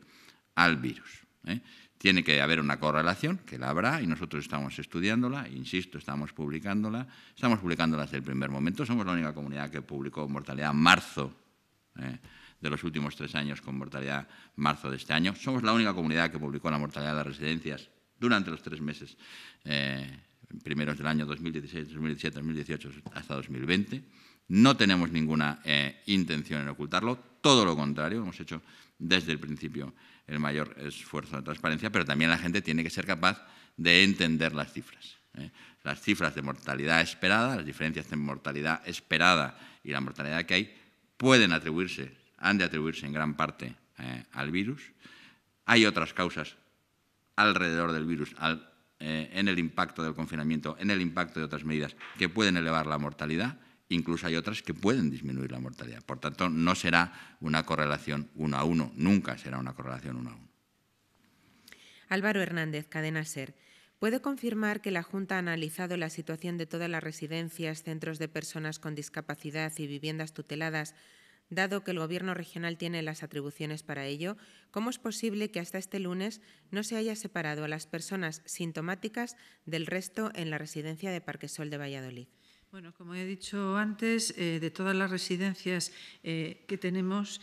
al virus. ¿eh? Tiene que haber una correlación, que la habrá, y nosotros estamos estudiándola, insisto, estamos publicándola, estamos publicándola desde el primer momento, somos la única comunidad que publicó mortalidad marzo ¿eh? de los últimos tres años con mortalidad marzo de este año, somos la única comunidad que publicó la mortalidad de las residencias durante los tres meses eh, primeros del año 2016, 2017, 2018 hasta 2020. No tenemos ninguna eh, intención en ocultarlo, todo lo contrario, hemos hecho desde el principio el mayor esfuerzo de transparencia, pero también la gente tiene que ser capaz de entender las cifras. ¿eh? Las cifras de mortalidad esperada, las diferencias de mortalidad esperada y la mortalidad que hay, pueden atribuirse, han de atribuirse en gran parte eh, al virus. Hay otras causas alrededor del virus, en el impacto del confinamiento, en el impacto de otras medidas, que pueden elevar la mortalidad incluso hay otras que pueden disminuir la mortalidad. Por tanto, no será una correlación uno a uno, nunca será una correlación uno a uno. Álvaro Hernández, Cadena Ser. ¿Puede confirmar que la Junta ha analizado la situación de todas las residencias, centros de personas con discapacidad y viviendas tuteladas, dado que el Gobierno regional tiene las atribuciones para ello? ¿Cómo es posible que hasta este lunes no se haya separado a las personas sintomáticas del resto en la residencia de Parquesol de Valladolid? Bueno, como he dicho antes, eh, de todas las residencias eh, que tenemos,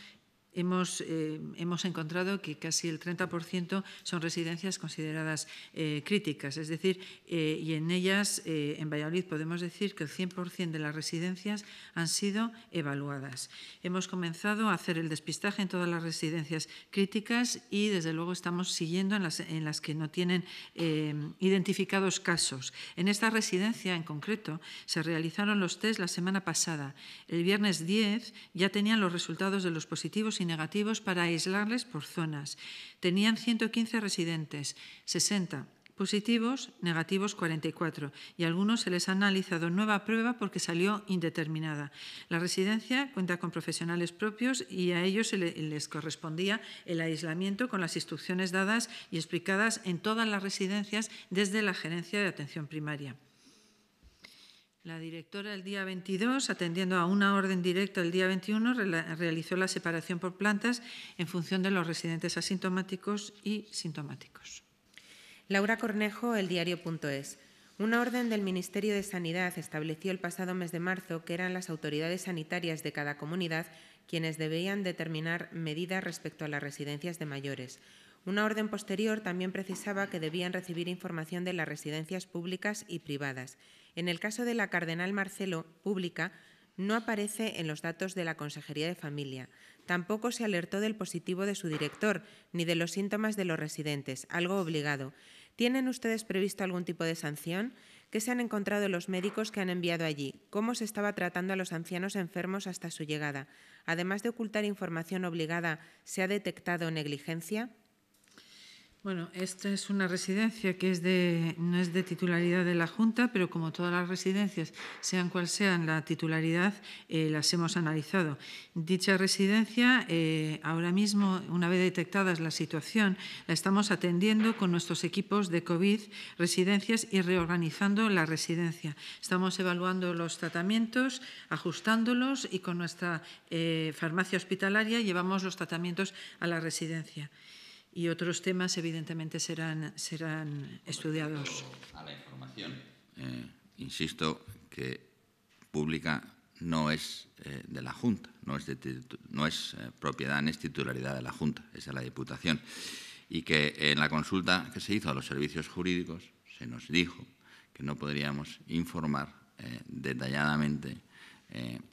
Hemos, eh, hemos, encontrado que casi el 30% son residencias consideradas eh, críticas, es decir, eh, y en ellas, en Valladolid, podemos decir que el 100% de las residencias han sido evaluadas. Hemos comenzado a hacer el despistaje en todas las residencias críticas y, desde luego, estamos siguiendo en las, en las que no tienen identificados casos. En esta residencia, en concreto, se realizaron los test la semana pasada. El viernes 10 ya tenían los resultados de los positivos y negativos para aislarles por zonas. Tenían 115 residentes, 60 positivos, negativos 44 y a algunos se les ha analizado nueva prueba porque salió indeterminada. La residencia cuenta con profesionales propios y a ellos les correspondía el aislamiento con las instrucciones dadas y explicadas en todas las residencias desde la gerencia de atención primaria. La directora el día 22, atendiendo a una orden directa el día 21, realizó la separación por plantas en función de los residentes asintomáticos y sintomáticos. Laura Cornejo, el diario.es. Una orden del Ministerio de Sanidad estableció el pasado mes de marzo que eran las autoridades sanitarias de cada comunidad quienes debían determinar medidas respecto a las residencias de mayores. Una orden posterior también precisaba que debían recibir información de las residencias públicas y privadas. En el caso de la Cardenal Marcelo, pública, no aparece en los datos de la Consejería de Familia. Tampoco se alertó del positivo de su director ni de los síntomas de los residentes, algo obligado. ¿Tienen ustedes previsto algún tipo de sanción? ¿Qué se han encontrado los médicos que han enviado allí? ¿Cómo se estaba tratando a los ancianos enfermos hasta su llegada? Además de ocultar información obligada, ¿se ha detectado negligencia? Bueno, esta es una residencia que no es de titularidad de la Junta, pero como todas las residencias, sean cual sean la titularidad, eh, las hemos analizado. Dicha residencia, eh, ahora mismo, una vez detectada la situación, la estamos atendiendo con nuestros equipos de COVID, residencias y reorganizando la residencia. Estamos evaluando los tratamientos, ajustándolos y con nuestra eh, farmacia hospitalaria llevamos los tratamientos a la residencia y otros temas evidentemente serán, serán estudiados. A la información, eh, insisto que pública no es eh, de la Junta, no es, no es eh, propiedad, ni es titularidad de la Junta, es de la Diputación. Y que en la consulta que se hizo a los servicios jurídicos se nos dijo que no podríamos informar detalladamente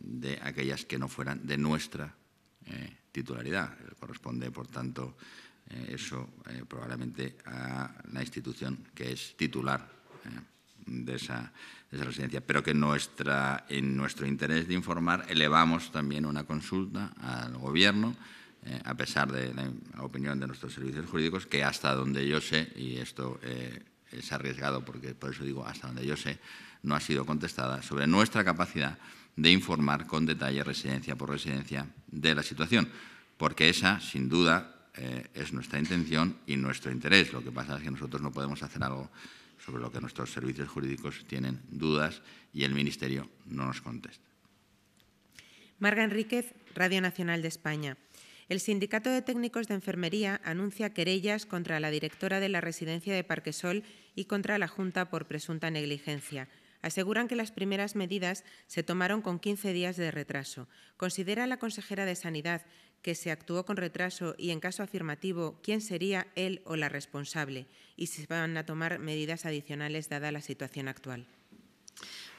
de aquellas que no fueran de nuestra titularidad. Corresponde, por tanto, eh, eso eh, probablemente a la institución que es titular eh, de esa, residencia, pero que en nuestro interés de informar elevamos también una consulta al Gobierno, a pesar de la, opinión de nuestros servicios jurídicos, que hasta donde yo sé, y esto es arriesgado porque por eso digo hasta donde yo sé, no ha sido contestada, sobre nuestra capacidad de informar con detalle residencia por residencia de la situación, porque esa, sin duda, eh, es nuestra intención y nuestro interés. Lo que pasa es que nosotros no podemos hacer algo sobre lo que nuestros servicios jurídicos tienen dudas y el Ministerio no nos contesta. Marga Enríquez, Radio Nacional de España. El Sindicato de Técnicos de Enfermería anuncia querellas contra la directora de la residencia de Parquesol y contra la Junta por presunta negligencia. Aseguran que las primeras medidas se tomaron con 15 días de retraso. Considera la consejera de Sanidad que se actuó con retraso y, en caso afirmativo, quién sería él o la responsable y si se van a tomar medidas adicionales dada la situación actual.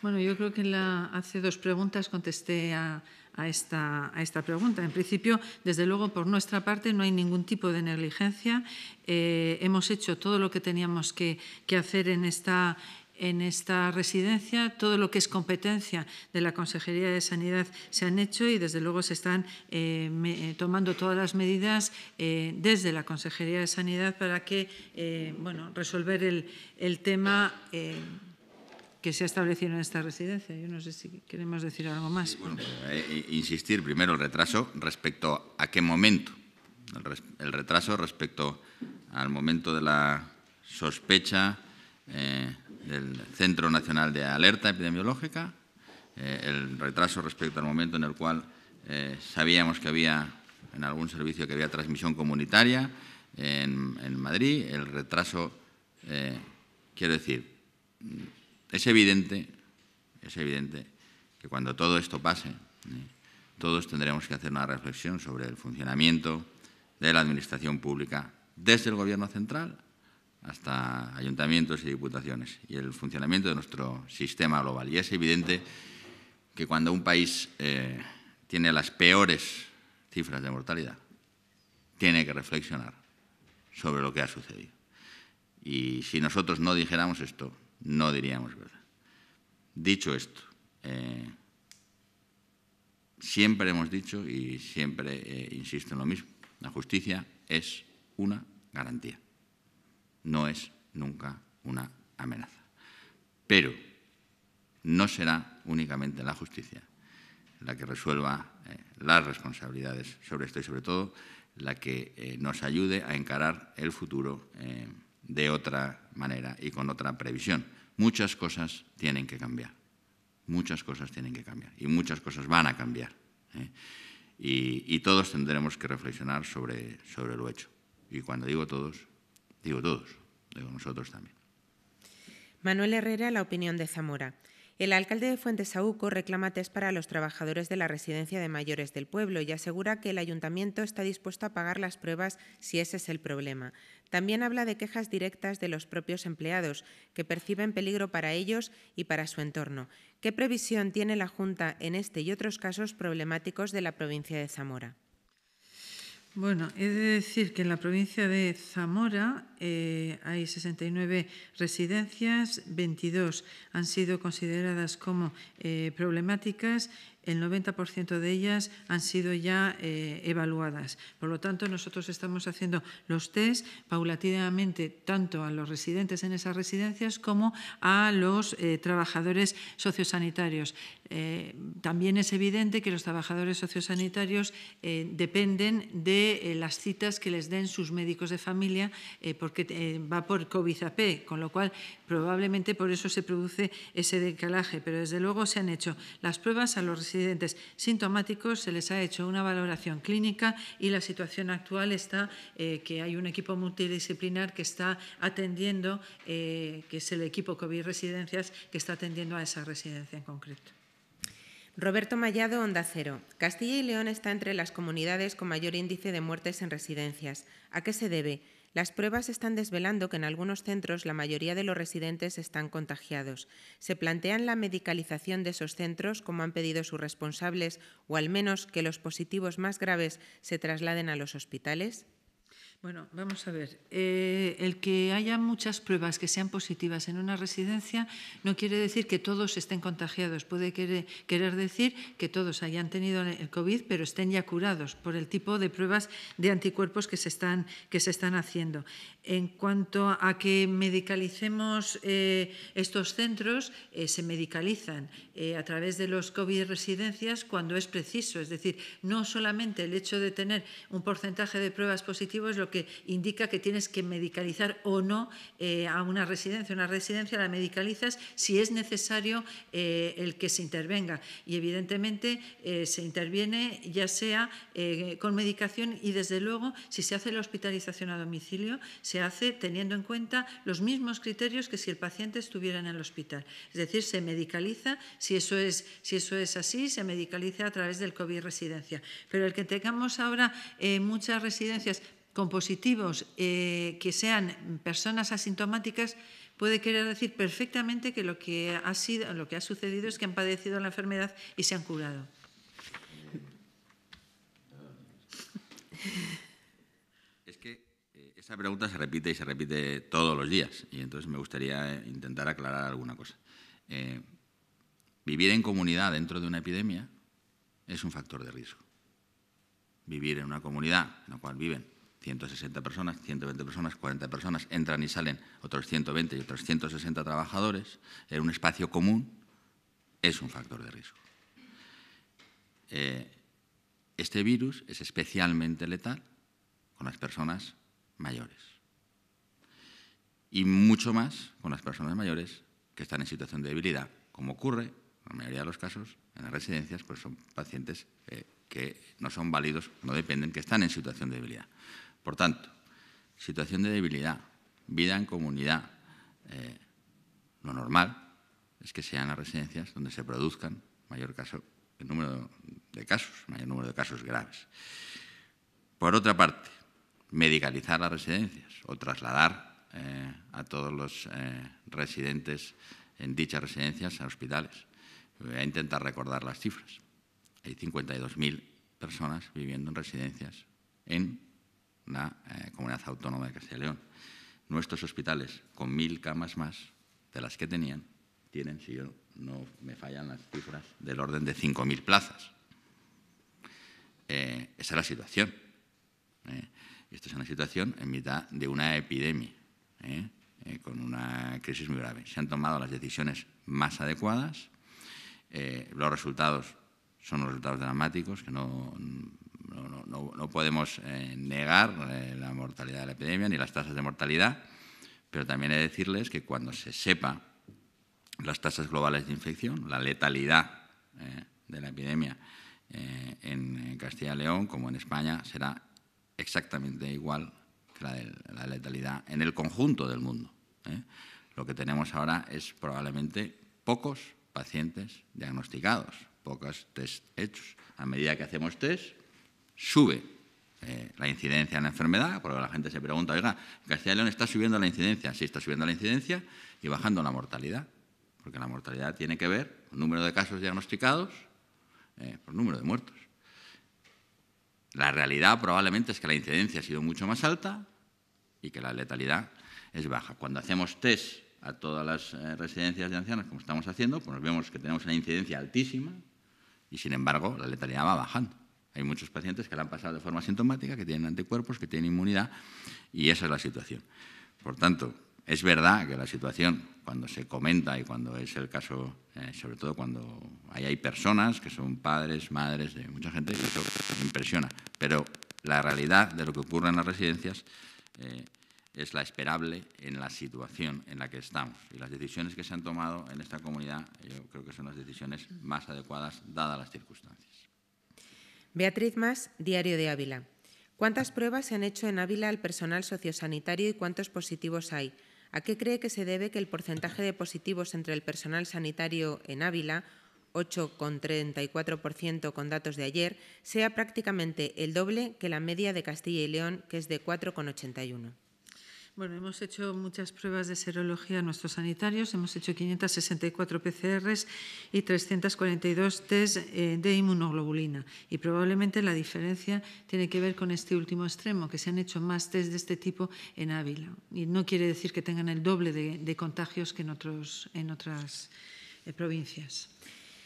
Bueno, yo creo que la, hace dos preguntas contesté a, esta, pregunta. En principio, desde luego, por nuestra parte no hay ningún tipo de negligencia. Eh, hemos hecho todo lo que teníamos que, que hacer en esta, en esta residencia. Todo lo que es competencia de la Consejería de Sanidad se han hecho y, desde luego, se están eh, eh, tomando todas las medidas eh, desde la Consejería de Sanidad para que, bueno, resolver el, tema que se ha establecido en esta residencia. Yo no sé si queremos decir algo más. bueno, insistir primero el retraso respecto a qué momento. El, retraso respecto al momento de la sospecha, el Centro Nacional de Alerta Epidemiológica, eh, el retraso respecto al momento en el cual eh, sabíamos que había en algún servicio que había transmisión comunitaria en, Madrid, el retraso, eh, quiero decir, es evidente, es evidente que cuando todo esto pase, todos tendremos que hacer una reflexión sobre el funcionamiento de la Administración Pública desde el Gobierno Central hasta ayuntamientos y diputaciones y el funcionamiento de nuestro sistema global. Y es evidente que cuando un país eh, tiene las peores cifras de mortalidad, tiene que reflexionar sobre lo que ha sucedido. Y si nosotros no dijéramos esto, no diríamos verdad. Dicho esto, eh, siempre hemos dicho y siempre eh, insisto en lo mismo, la justicia es una garantía no es nunca una amenaza. Pero no será únicamente la justicia la que resuelva eh, las responsabilidades sobre esto y sobre todo la que eh, nos ayude a encarar el futuro eh, de otra manera y con otra previsión. Muchas cosas tienen que cambiar, muchas cosas tienen que cambiar y muchas cosas van a cambiar. Y, y, todos tendremos que reflexionar sobre, sobre lo hecho. Y cuando digo todos, digo todos, digo nosotros también. Manuel Herrera, la opinión de Zamora. El alcalde de Fuentesauco reclama test para los trabajadores de la residencia de mayores del pueblo y asegura que el ayuntamiento está dispuesto a pagar las pruebas si ese es el problema. También habla de quejas directas de los propios empleados, que perciben peligro para ellos y para su entorno. ¿Qué previsión tiene la Junta en este y otros casos problemáticos de la provincia de Zamora? Bueno, he de decir que en la provincia de Zamora eh, hay 69 residencias, 22 han sido consideradas como eh, problemáticas el 90% de ellas han sido ya eh, evaluadas. Por lo tanto, nosotros estamos haciendo los test paulatinamente tanto a los residentes en esas residencias como a los eh, trabajadores sociosanitarios. Eh, también es evidente que los trabajadores sociosanitarios dependen de las citas que les den sus médicos de familia porque va por COVID-AP, con lo cual Probablemente por eso se produce ese decalaje, pero desde luego se han hecho las pruebas a los residentes sintomáticos, se les ha hecho una valoración clínica y la situación actual está eh, que hay un equipo multidisciplinar que está atendiendo, eh, que es el equipo COVID Residencias, que está atendiendo a esa residencia en concreto. Roberto Mallado, Onda Cero. Castilla y León está entre las comunidades con mayor índice de muertes en residencias. ¿A qué se debe? Las pruebas están desvelando que en algunos centros la mayoría de los residentes están contagiados. Se plantean la medicalización de esos centros, como han pedido sus responsables, o al menos que los positivos más graves se trasladen a los hospitales. Bueno, vamos a ver. Eh, el que haya muchas pruebas que sean positivas en una residencia no quiere decir que todos estén contagiados. Puede querer, decir que todos hayan tenido el COVID, pero estén ya curados por el tipo de pruebas de anticuerpos que se están, que se están haciendo. En cuanto a que medicalicemos eh, estos centros, eh, se medicalizan eh, a través de los COVID residencias cuando es preciso. Es decir, no solamente el hecho de tener un porcentaje de pruebas positivos es lo que indica que tienes que medicalizar o no a una residencia. Una residencia la medicalizas si es necesario el que se intervenga. Y evidentemente se interviene ya sea con medicación y desde luego si se hace la hospitalización a domicilio, se hace teniendo en cuenta los mismos criterios que si el paciente estuviera en el hospital. Es decir, se medicaliza, si eso es, si eso es así, se medicaliza a través del COVID residencia. Pero el que tengamos ahora eh, muchas residencias con positivos eh, que sean personas asintomáticas, puede querer decir perfectamente que lo que ha sido, lo que ha sucedido es que han padecido la enfermedad y se han curado. Eh, esa pregunta se repite y se repite todos los días y entonces me gustaría eh, intentar aclarar alguna cosa. Eh, vivir en comunidad dentro de una epidemia es un factor de riesgo. Vivir en una comunidad en la cual viven 160 personas, 120 personas, 40 personas, entran y salen otros 120 y otros 160 trabajadores en un espacio común, es un factor de riesgo. Eh, este virus es especialmente letal con las personas mayores. Y mucho más con las personas mayores que están en situación de debilidad, como ocurre en la mayoría de los casos en las residencias, pues son pacientes eh, que no son válidos, no dependen, que están en situación de debilidad. Por tanto, situación de debilidad, vida en comunidad, eh, lo normal es que sean las residencias donde se produzcan mayor caso, el número de casos, mayor número de casos graves. Por otra parte, medicalizar las residencias o trasladar eh, a todos los eh, residentes en dichas residencias a hospitales. Voy a intentar recordar las cifras. Hay 52.000 personas viviendo en residencias en la eh, comunidad autónoma de Castilla y León. Nuestros hospitales, con mil camas más de las que tenían, tienen, si yo no me fallan las cifras, del orden de 5.000 plazas. esa es la situación. Esta es una situación en mitad de una epidemia, ¿eh? Eh, con una crisis muy grave. Se han tomado las decisiones más adecuadas, eh, los resultados son resultados dramáticos que no, no, podemos negar la mortalidad de la epidemia ni las tasas de mortalidad, pero también he de decirles que cuando se sepa las tasas globales de infección, la letalidad de la epidemia en Castilla y León como en España será exactamente igual que la, de letalidad en el conjunto del mundo. ¿eh? Lo que tenemos ahora es probablemente pocos pacientes diagnosticados, pocos test hechos. A medida que hacemos test, sube eh, la incidencia en la enfermedad, porque la gente se pregunta, oiga, Castilla y León está subiendo la incidencia, sí está subiendo la incidencia y bajando la mortalidad, porque la mortalidad tiene que ver con el número de casos diagnosticados eh, por número de muertos. La realidad probablemente es que la incidencia ha sido mucho más alta y que la letalidad es baja. Cuando hacemos test a todas las eh, residencias de ancianos, como estamos haciendo, pues vemos que tenemos una incidencia altísima y, sin embargo, la letalidad va bajando. Hay muchos pacientes que la han pasado de forma sintomática, que tienen anticuerpos, que tienen inmunidad y esa es la situación. Por tanto, es verdad que la situación, cuando se comenta y cuando es el caso, eh, sobre todo cuando hay personas que son padres, madres de mucha gente, eso impresiona. Pero la realidad de lo que ocurre en las residencias eh, es la esperable en la situación en la que estamos. Y las decisiones que se han tomado en esta comunidad yo creo que son las decisiones más adecuadas dadas las circunstancias. Beatriz Más, Diario de Ávila. ¿Cuántas pruebas se han hecho en Ávila al personal sociosanitario y cuántos positivos hay? ¿A qué cree que se debe que el porcentaje de positivos entre el personal sanitario en Ávila, 8,34% con datos de ayer, sea prácticamente el doble que la media de Castilla y León, que es de 4,81%? Bueno, hemos hecho muchas pruebas de serología a nuestros sanitarios, hemos hecho 564 PCRs y 342 test eh, de inmunoglobulina. Y probablemente la diferencia tiene que ver con este último extremo, que se han hecho más test de este tipo en Ávila. Y no quiere decir que tengan el doble de, contagios que en, otras eh, provincias.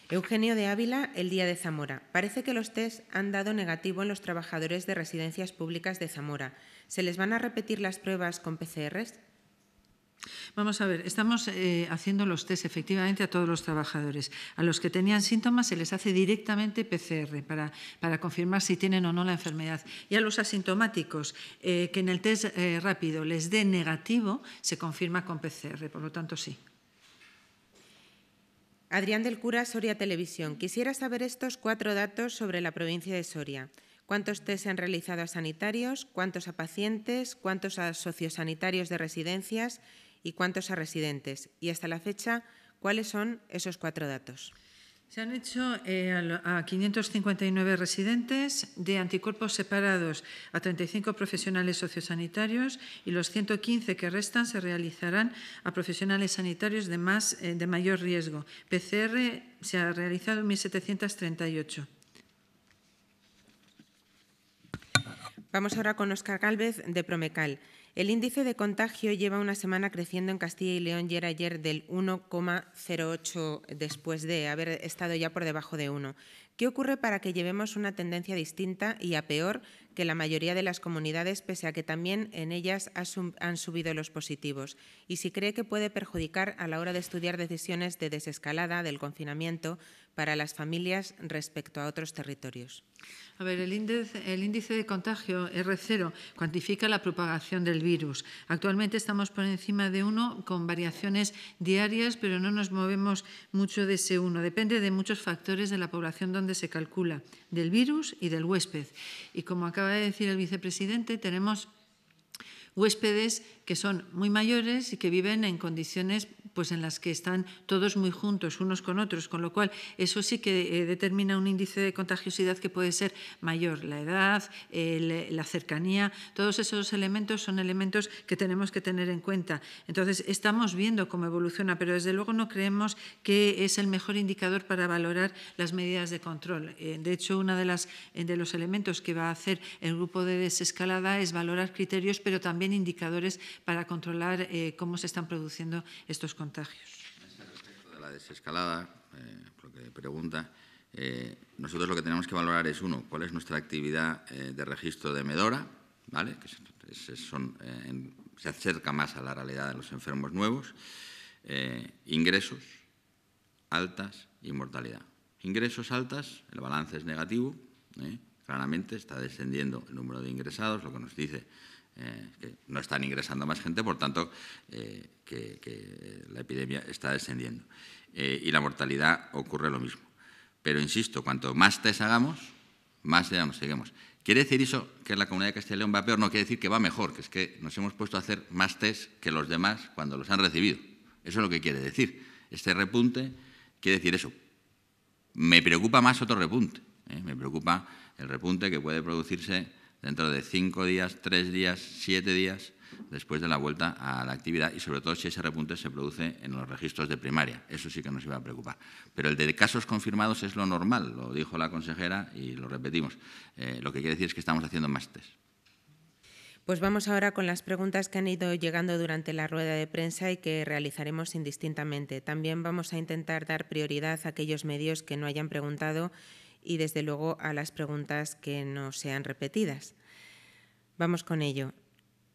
Eugenio de Ávila, el día de Zamora. Parece que los test han dado negativo en los trabajadores de residencias públicas de Zamora. ¿Se les van a repetir las pruebas con PCRs? Vamos a ver, estamos eh, haciendo los test efectivamente a todos los trabajadores. A los que tenían síntomas se les hace directamente PCR para, confirmar si tienen o no la enfermedad. Y a los asintomáticos, eh, que en el test eh, rápido les dé negativo, se confirma con PCR, por lo tanto sí. Adrián del Cura, Soria Televisión. Quisiera saber estos cuatro datos sobre la provincia de Soria cuántos test se han realizado a sanitarios, cuántos a pacientes, cuántos a sociosanitarios de residencias y cuántos a residentes. Y hasta la fecha, ¿cuáles son esos cuatro datos? Se han hecho eh, a 559 residentes de anticuerpos separados a 35 profesionales sociosanitarios y los 115 que restan se realizarán a profesionales sanitarios de, más, eh, de mayor riesgo. PCR se ha realizado 1.738. Vamos ahora con Oscar Galvez de Promecal. El índice de contagio lleva una semana creciendo en Castilla y León y ayer del 1,08 después de haber estado ya por debajo de 1. ¿Qué ocurre para que llevemos una tendencia distinta y a peor que la mayoría de las comunidades, pese a que también en ellas han subido los positivos? Y si cree que puede perjudicar a la hora de estudiar decisiones de desescalada del confinamiento para las familias respecto a otros territorios. A ver, el índice, de contagio R0 cuantifica la propagación del virus. Actualmente estamos por encima de uno con variaciones diarias, pero no nos movemos mucho de ese uno. Depende de muchos factores de la población donde se calcula, del virus y del huésped. Y como acaba de decir el vicepresidente, tenemos huéspedes que son muy mayores y que viven en condiciones pues en las que están todos muy juntos unos con otros, con lo cual eso sí que eh, determina un índice de contagiosidad que puede ser mayor. La edad, la cercanía, todos esos elementos son elementos que tenemos que tener en cuenta. Entonces, estamos viendo cómo evoluciona, pero desde luego no creemos que es el mejor indicador para valorar las medidas de control. Eh, de hecho, uno de, eh, de los elementos que va a hacer el grupo de desescalada es valorar criterios, pero también indicadores para controlar cómo se están produciendo estos contagios. Respecto de la desescalada, eh, lo que pregunta, eh, nosotros lo que tenemos que valorar es, uno, cuál es nuestra actividad eh, de registro de Medora, ¿vale? que son, se acerca más a la realidad de los enfermos nuevos, ingresos, altas y mortalidad. Ingresos altas, el balance es negativo, claramente está descendiendo el número de ingresados, lo que nos dice eh, no están ingresando más gente, por tanto, eh, que, la epidemia está descendiendo. Eh, y la mortalidad ocurre lo mismo. Pero insisto, cuanto más test hagamos, más digamos, seguimos. ¿Quiere decir eso que la comunidad de Castilla y León va peor? No, quiere decir que va mejor, que es que nos hemos puesto a hacer más test que los demás cuando los han recibido. Eso es lo que quiere decir. Este repunte quiere decir eso. Me preocupa más otro repunte. Me preocupa el repunte que puede producirse dentro de cinco días, tres días, siete días después de la vuelta a la actividad y sobre todo si ese repunte se produce en los registros de primaria. Eso sí que nos iba a preocupar. Pero el de casos confirmados es lo normal, lo dijo la consejera y lo repetimos. Eh, lo que quiere decir es que estamos haciendo más test. Pues vamos ahora con las preguntas que han ido llegando durante la rueda de prensa y que realizaremos indistintamente. También vamos a intentar dar prioridad a aquellos medios que no hayan preguntado y desde luego a las preguntas que no sean repetidas. Vamos con ello.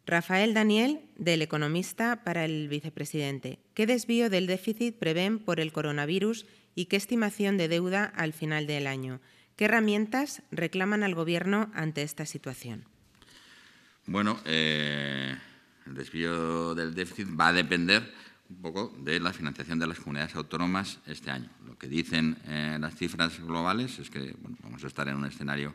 Rafael Daniel, del Economista para el Vicepresidente. ¿Qué desvío del déficit prevén por el coronavirus y qué estimación de deuda al final del año? ¿Qué herramientas reclaman al Gobierno ante esta situación? Bueno, eh, el desvío del déficit va a depender un poco de la financiación de las comunidades autónomas este año. Lo que dicen eh, las cifras globales es que vamos a estar en un escenario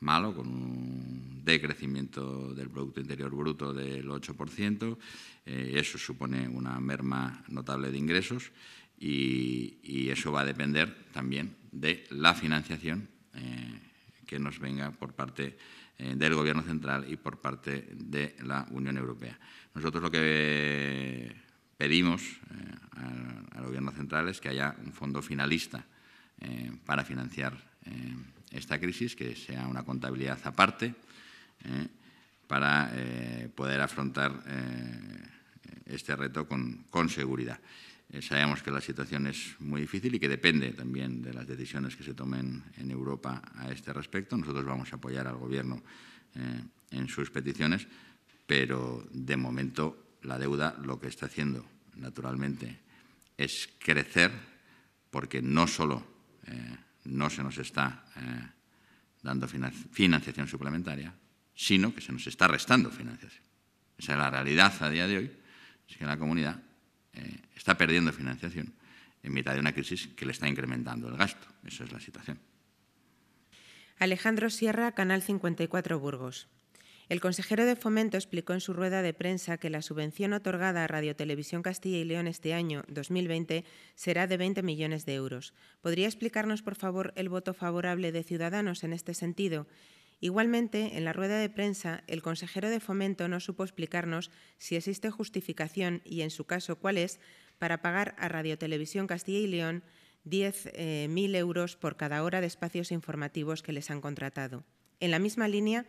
malo, con un decrecimiento del Producto Interior Bruto del 8%. Eh, eso supone una merma notable de ingresos y, eso va a depender también de la financiación eh, que nos venga por parte del Gobierno central y por parte de la Unión Europea. Nosotros lo que pedimos eh, al Gobierno central que haya un fondo finalista eh, para financiar eh, esta crisis, que sea una contabilidad aparte, para poder afrontar este reto con seguridad. sabemos que la situación es muy difícil y que depende también de las decisiones que se tomen en Europa a este respecto. Nosotros vamos a apoyar al Gobierno en sus peticiones, pero de momento la deuda lo que está haciendo naturalmente, es crecer porque no solo eh, no se nos está eh, dando financiación suplementaria, sino que se nos está restando financiación. Esa es la realidad a día de hoy, es que la comunidad eh, está perdiendo financiación en mitad de una crisis que le está incrementando el gasto. Esa es la situación. Alejandro Sierra, Canal 54 Burgos. El consejero de Fomento explicó en su rueda de prensa que la subvención otorgada a Radiotelevisión Castilla y León este año, 2020, será de 20 millones de euros. ¿Podría explicarnos, por favor, el voto favorable de Ciudadanos en este sentido? Igualmente, en la rueda de prensa, el consejero de Fomento no supo explicarnos si existe justificación y, en su caso, cuál es, para pagar a Radiotelevisión Castilla y León 10.000 eh, euros por cada hora de espacios informativos que les han contratado. En la misma línea,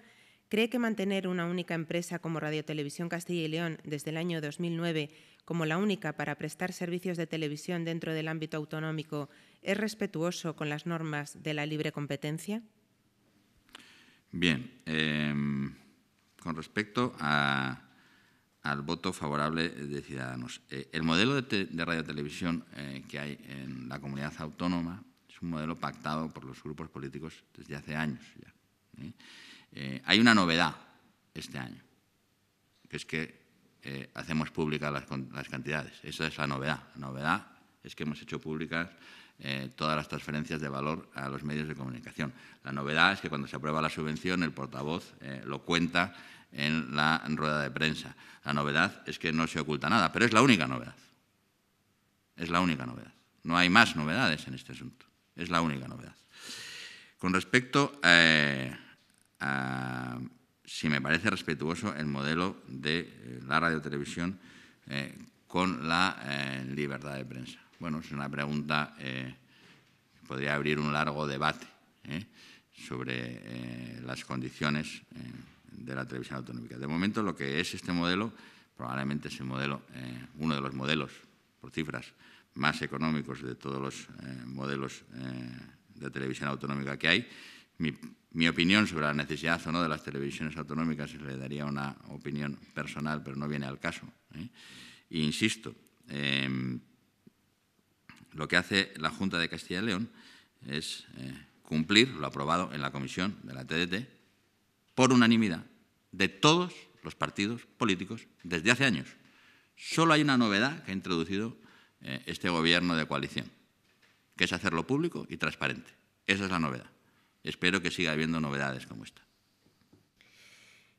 cree que mantener una única empresa como Radiotelevisión Castilla y León desde el año 2009 como la única para prestar servicios de televisión dentro del ámbito autonómico es respetuoso con las normas de la libre competencia? Bien, em, con respecto al voto favorable de Ciudadanos, eh, el modelo de, de radiotelevisión eh, que hay en la comunidad autónoma es un modelo pactado por los grupos políticos desde hace años ya. ¿eh? Eh, hay una novedad este año, que es que eh, hacemos públicas las, cantidades. Esa es la novedad. La novedad es que hemos hecho públicas eh, todas las transferencias de valor a los medios de comunicación. La novedad es que cuando se aprueba la subvención, el portavoz lo cuenta en la rueda de prensa. La novedad es que no se oculta nada, pero es la única novedad. Es la única novedad. No hay más novedades en este asunto. Es la única novedad. Con respecto a si me parece respetuoso, el modelo de eh, la radiotelevisión eh, con la eh, libertad de prensa. Bueno, es una pregunta que eh, podría abrir un largo debate sobre las condiciones de la televisión autonómica. De momento, lo que es este modelo, probablemente es el modelo, uno de los modelos, por cifras, más económicos de todos los modelos de televisión autonómica que hay mi opinión sobre la necesidad o no de las televisiones autonómicas, le daría una opinión personal, pero no viene al caso. ¿eh? insisto, em, lo que hace la Junta de Castilla y León es eh, cumplir lo aprobado en la comisión de la TDT por unanimidad de todos los partidos políticos desde hace años. Solo hay una novedad que ha introducido eh, este gobierno de coalición, que es hacerlo público y transparente. Esa es la novedad. Espero que siga habiendo novedades como esta.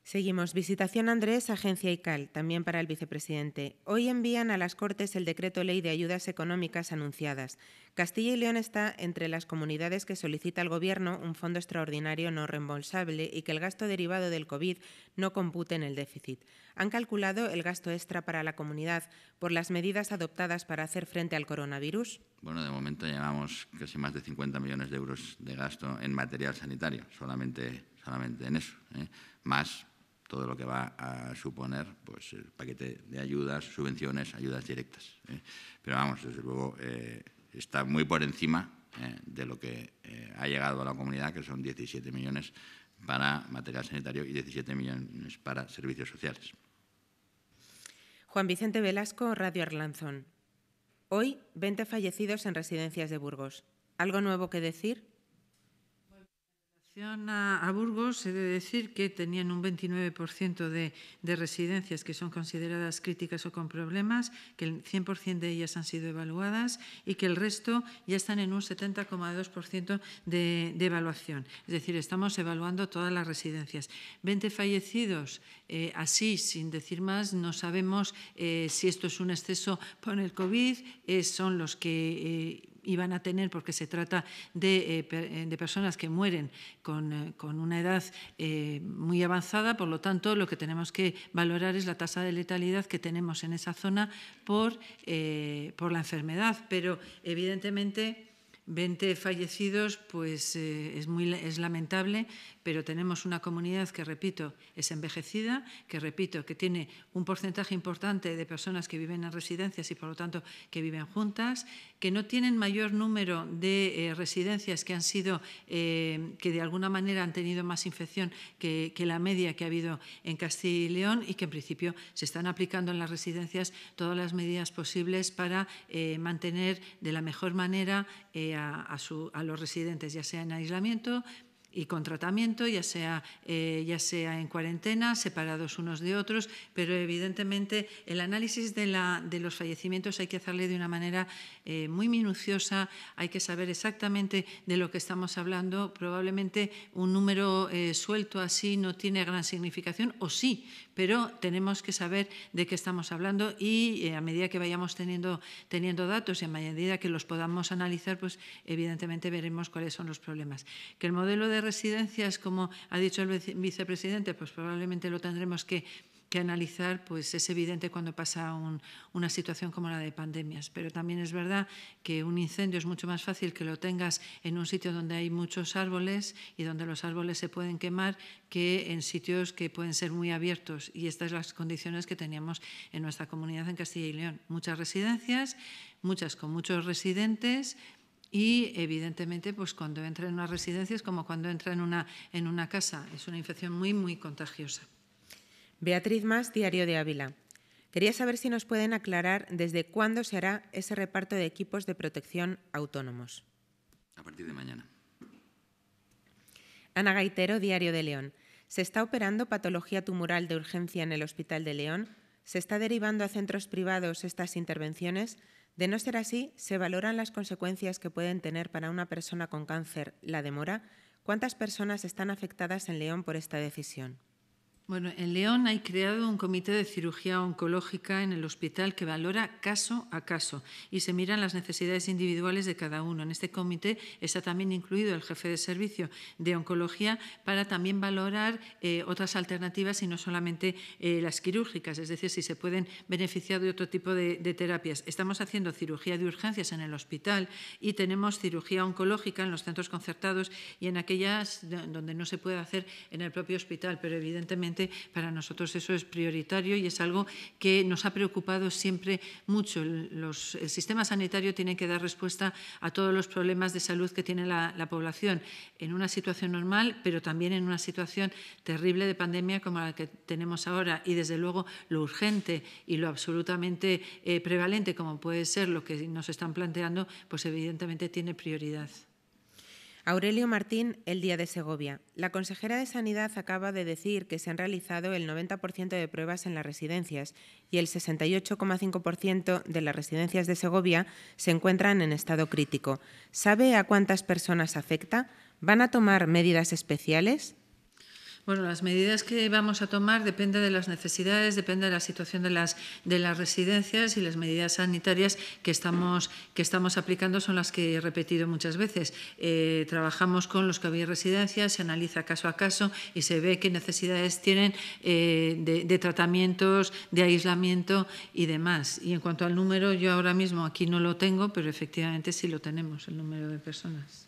Seguimos. Visitación Andrés, Agencia ICAL, también para el vicepresidente. Hoy envían a las Cortes el decreto ley de ayudas económicas anunciadas. Castilla y León está entre las comunidades que solicita al Gobierno un fondo extraordinario no reembolsable y que el gasto derivado del COVID no compute en el déficit. Han calculado el gasto extra para la comunidad por las medidas adoptadas para hacer frente al coronavirus. Bueno, de momento llevamos casi más de 50 millones de euros de gasto en material sanitario, solamente, solamente en eso. ¿eh? Más todo lo que va a suponer pues, el paquete de ayudas, subvenciones, ayudas directas. ¿eh? Pero vamos, desde luego eh, está muy por encima ¿eh? de lo que ha llegado a la comunidad, que son 17 millones para material sanitario y 17 millones para servicios sociales. Juan Vicente Velasco, Radio Arlanzón. Hoy, 20 fallecidos en residencias de Burgos. ¿Algo nuevo que decir? relación a, Burgos, he de decir que tenían un 29% de, residencias que son consideradas críticas o con problemas, que el 100% de ellas han sido evaluadas y que el resto ya están en un 70,2% de, evaluación. Es decir, estamos evaluando todas las residencias. 20 fallecidos, eh, así, sin decir más, no sabemos eh, si esto es un exceso por el COVID, eh, son los que iban a tener, porque se trata de, eh, eh, personas que mueren con, eh, una edad muy avanzada, por lo tanto, lo que tenemos que valorar es la tasa de letalidad que tenemos en esa zona por, por la enfermedad. Pero, evidentemente, 20 fallecidos pues, es, muy, es lamentable, pero tenemos una comunidad que, repito, es envejecida, que, repito, que tiene un porcentaje importante de personas que viven en residencias y, por lo tanto, que viven juntas, que no tienen mayor número de eh, residencias que han sido, eh, que de alguna manera han tenido más infección que, la media que ha habido en Castilla y León y que, en principio, se están aplicando en las residencias todas las medidas posibles para eh, mantener de la mejor manera a los residentes, ya sea en aislamiento, y con tratamiento, ya sea, eh, ya sea en cuarentena, separados unos de otros, pero evidentemente el análisis de, la, de los fallecimientos hay que hacerle de una manera eh, muy minuciosa, hay que saber exactamente de lo que estamos hablando. Probablemente un número eh, suelto así no tiene gran significación, o sí, pero tenemos que saber de qué estamos hablando y eh, a medida que vayamos teniendo, teniendo datos y a medida que los podamos analizar, pues evidentemente veremos cuáles son los problemas. Que el modelo de residencias, como ha dicho el vicepresidente, pues probablemente lo tendremos que que analizar, pues es evidente cuando pasa una situación como la de pandemias. Pero también es verdad que un incendio es mucho más fácil que lo tengas en un sitio donde hay muchos árboles y donde los árboles se pueden quemar que en sitios que pueden ser muy abiertos. Y estas son las condiciones que teníamos en nuestra comunidad en Castilla y León. Muchas residencias, muchas con muchos residentes, y evidentemente, pues cuando entra en una residencia es como cuando entra en una, en una casa, es una infección muy, muy contagiosa. Beatriz Más, Diario de Ávila. Quería saber si nos pueden aclarar desde cuándo se hará ese reparto de equipos de protección autónomos. A partir de mañana. Ana Gaitero, Diario de León. ¿Se está operando patología tumoral de urgencia en el Hospital de León? ¿Se está derivando a centros privados estas intervenciones? De no ser así, ¿se valoran las consecuencias que pueden tener para una persona con cáncer la demora? ¿Cuántas personas están afectadas en León por esta decisión? Bueno, en León hay creado un comité de cirugía oncológica en el hospital que valora caso a caso y se miran las necesidades individuales de cada uno. En este comité está también incluido el jefe de servicio de oncología para también valorar eh, otras alternativas y no solamente eh, las quirúrgicas, es decir, si se pueden beneficiar de otro tipo de terapias. Estamos haciendo cirugía de urgencias en el hospital y tenemos cirugía oncológica en los centros concertados y en aquellas donde no se puede hacer en el propio hospital, pero evidentemente para nosotros eso es prioritario y es algo que nos ha preocupado siempre mucho. El, sistema sanitario tiene que dar respuesta a todos los problemas de salud que tiene la, población en una situación normal, pero también en una situación terrible de pandemia como la que tenemos ahora. Y desde luego lo urgente y lo absolutamente eh, prevalente, como puede ser lo que nos están planteando, pues evidentemente tiene prioridad. Aurelio Martín, el día de Segovia. La consejera de Sanidad acaba de decir que se han realizado el 90% de pruebas en las residencias y el 68,5% de las residencias de Segovia se encuentran en estado crítico. ¿Sabe a cuántas personas afecta? ¿Van a tomar medidas especiales? Bueno, las medidas que vamos a tomar depende de las necesidades, depende de la situación de las, de las residencias y las medidas sanitarias que estamos, que estamos aplicando son las que he repetido muchas veces. Eh, trabajamos con los que había residencias, se analiza caso a caso y se ve qué necesidades tienen eh, de, de, tratamientos, de aislamiento y demás. Y en cuanto al número, yo ahora mismo aquí no lo tengo, pero efectivamente sí lo tenemos, el número de personas.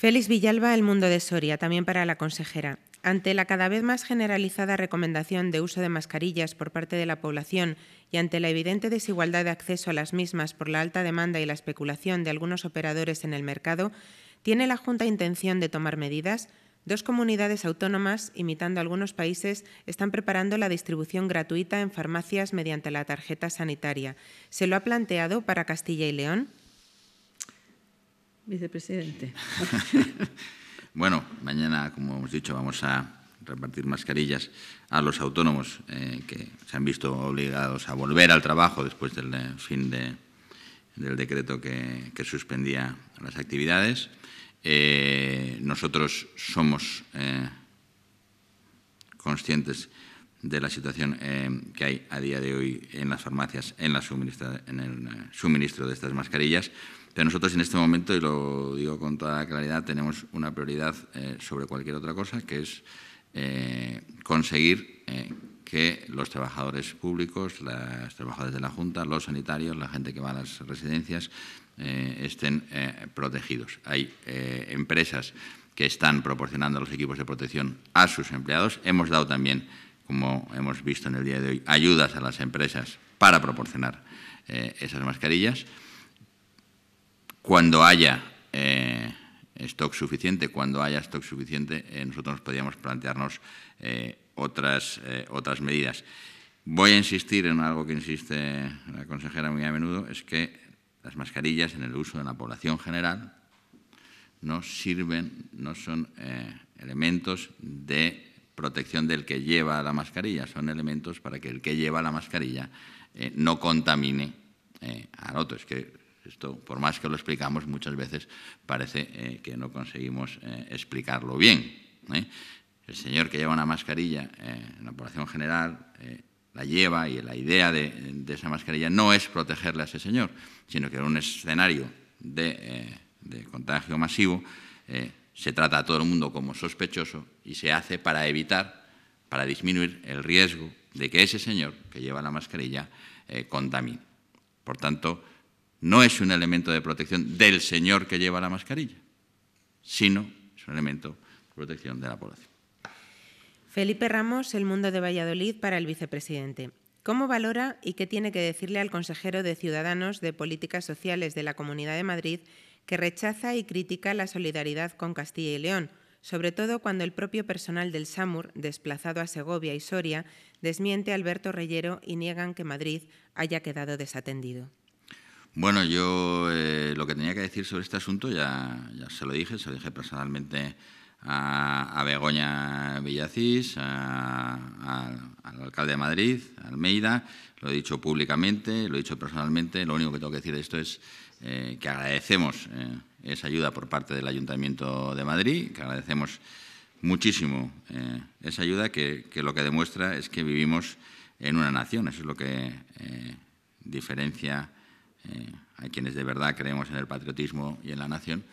Félix Villalba, El Mundo de Soria, también para la consejera. Ante la cada vez más generalizada recomendación de uso de mascarillas por parte de la población y ante la evidente desigualdad de acceso a las mismas por la alta demanda y la especulación de algunos operadores en el mercado, ¿tiene la Junta intención de tomar medidas? Dos comunidades autónomas, imitando algunos países, están preparando la distribución gratuita en farmacias mediante la tarjeta sanitaria. ¿Se lo ha planteado para Castilla y León? vicepresidente. bueno, mañana, como hemos dicho, vamos a repartir mascarillas a los autónomos eh, que se han visto obligados a volver al trabajo después del eh, fin de, del decreto que, suspendía las actividades. Eh, nosotros somos conscientes de la situación que hay a día de hoy en las farmacias en, la en el suministro de estas mascarillas nosotros en este momento, y lo digo con toda claridad, tenemos una prioridad eh, sobre cualquier otra cosa, que es eh, conseguir eh, que los trabajadores públicos, los trabajadores de la Junta, los sanitarios, la gente que va a las residencias, estén protegidos. Hay empresas que están proporcionando los equipos de protección a sus empleados. Hemos dado también, como hemos visto en el día de hoy, ayudas a las empresas para proporcionar esas mascarillas cuando haya eh, stock suficiente, cuando haya stock suficiente, eh, nosotros podríamos plantearnos eh, otras, otras medidas. Voy a insistir en algo que insiste la consejera muy a menudo, es que las mascarillas en el uso de la población general no sirven, no son elementos de protección del que lleva la mascarilla, son elementos para que el que lleva la mascarilla no contamine al otro. que esto, por más que lo explicamos, muchas veces parece eh, que no conseguimos eh, explicarlo bien. ¿eh? El señor que lleva una mascarilla en la población general la lleva y la idea de, esa mascarilla no es protegerle a ese señor, sino que en un escenario de, de contagio masivo se trata a todo el mundo como sospechoso y se hace para evitar, para disminuir el riesgo de que ese señor que lleva la mascarilla contamine. Por tanto, no es un elemento de protección del señor que lleva la mascarilla, sino es un elemento de protección de la población. Felipe Ramos, El Mundo de Valladolid para el vicepresidente. ¿Cómo valora y qué tiene que decirle al consejero de Ciudadanos de Políticas Sociales de la Comunidad de Madrid que rechaza y critica la solidaridad con Castilla y León, sobre todo cuando el propio personal del SAMUR, desplazado a Segovia y Soria, desmiente a Alberto Reyero y niegan que Madrid haya quedado desatendido? Bueno, yo eh, lo que tenía que decir sobre este asunto ya, ya se lo dije, se lo dije personalmente a, a Begoña Villacís, al alcalde de Madrid, Almeida, lo he dicho públicamente, lo he dicho personalmente, lo único que tengo que decir de esto es eh, que agradecemos eh, esa ayuda por parte del Ayuntamiento de Madrid, que agradecemos muchísimo esa ayuda, que, que, lo que demuestra es que vivimos en una nación, eso es lo que diferencia eh, hay quienes de verdad creemos en el patriotismo y en la nación,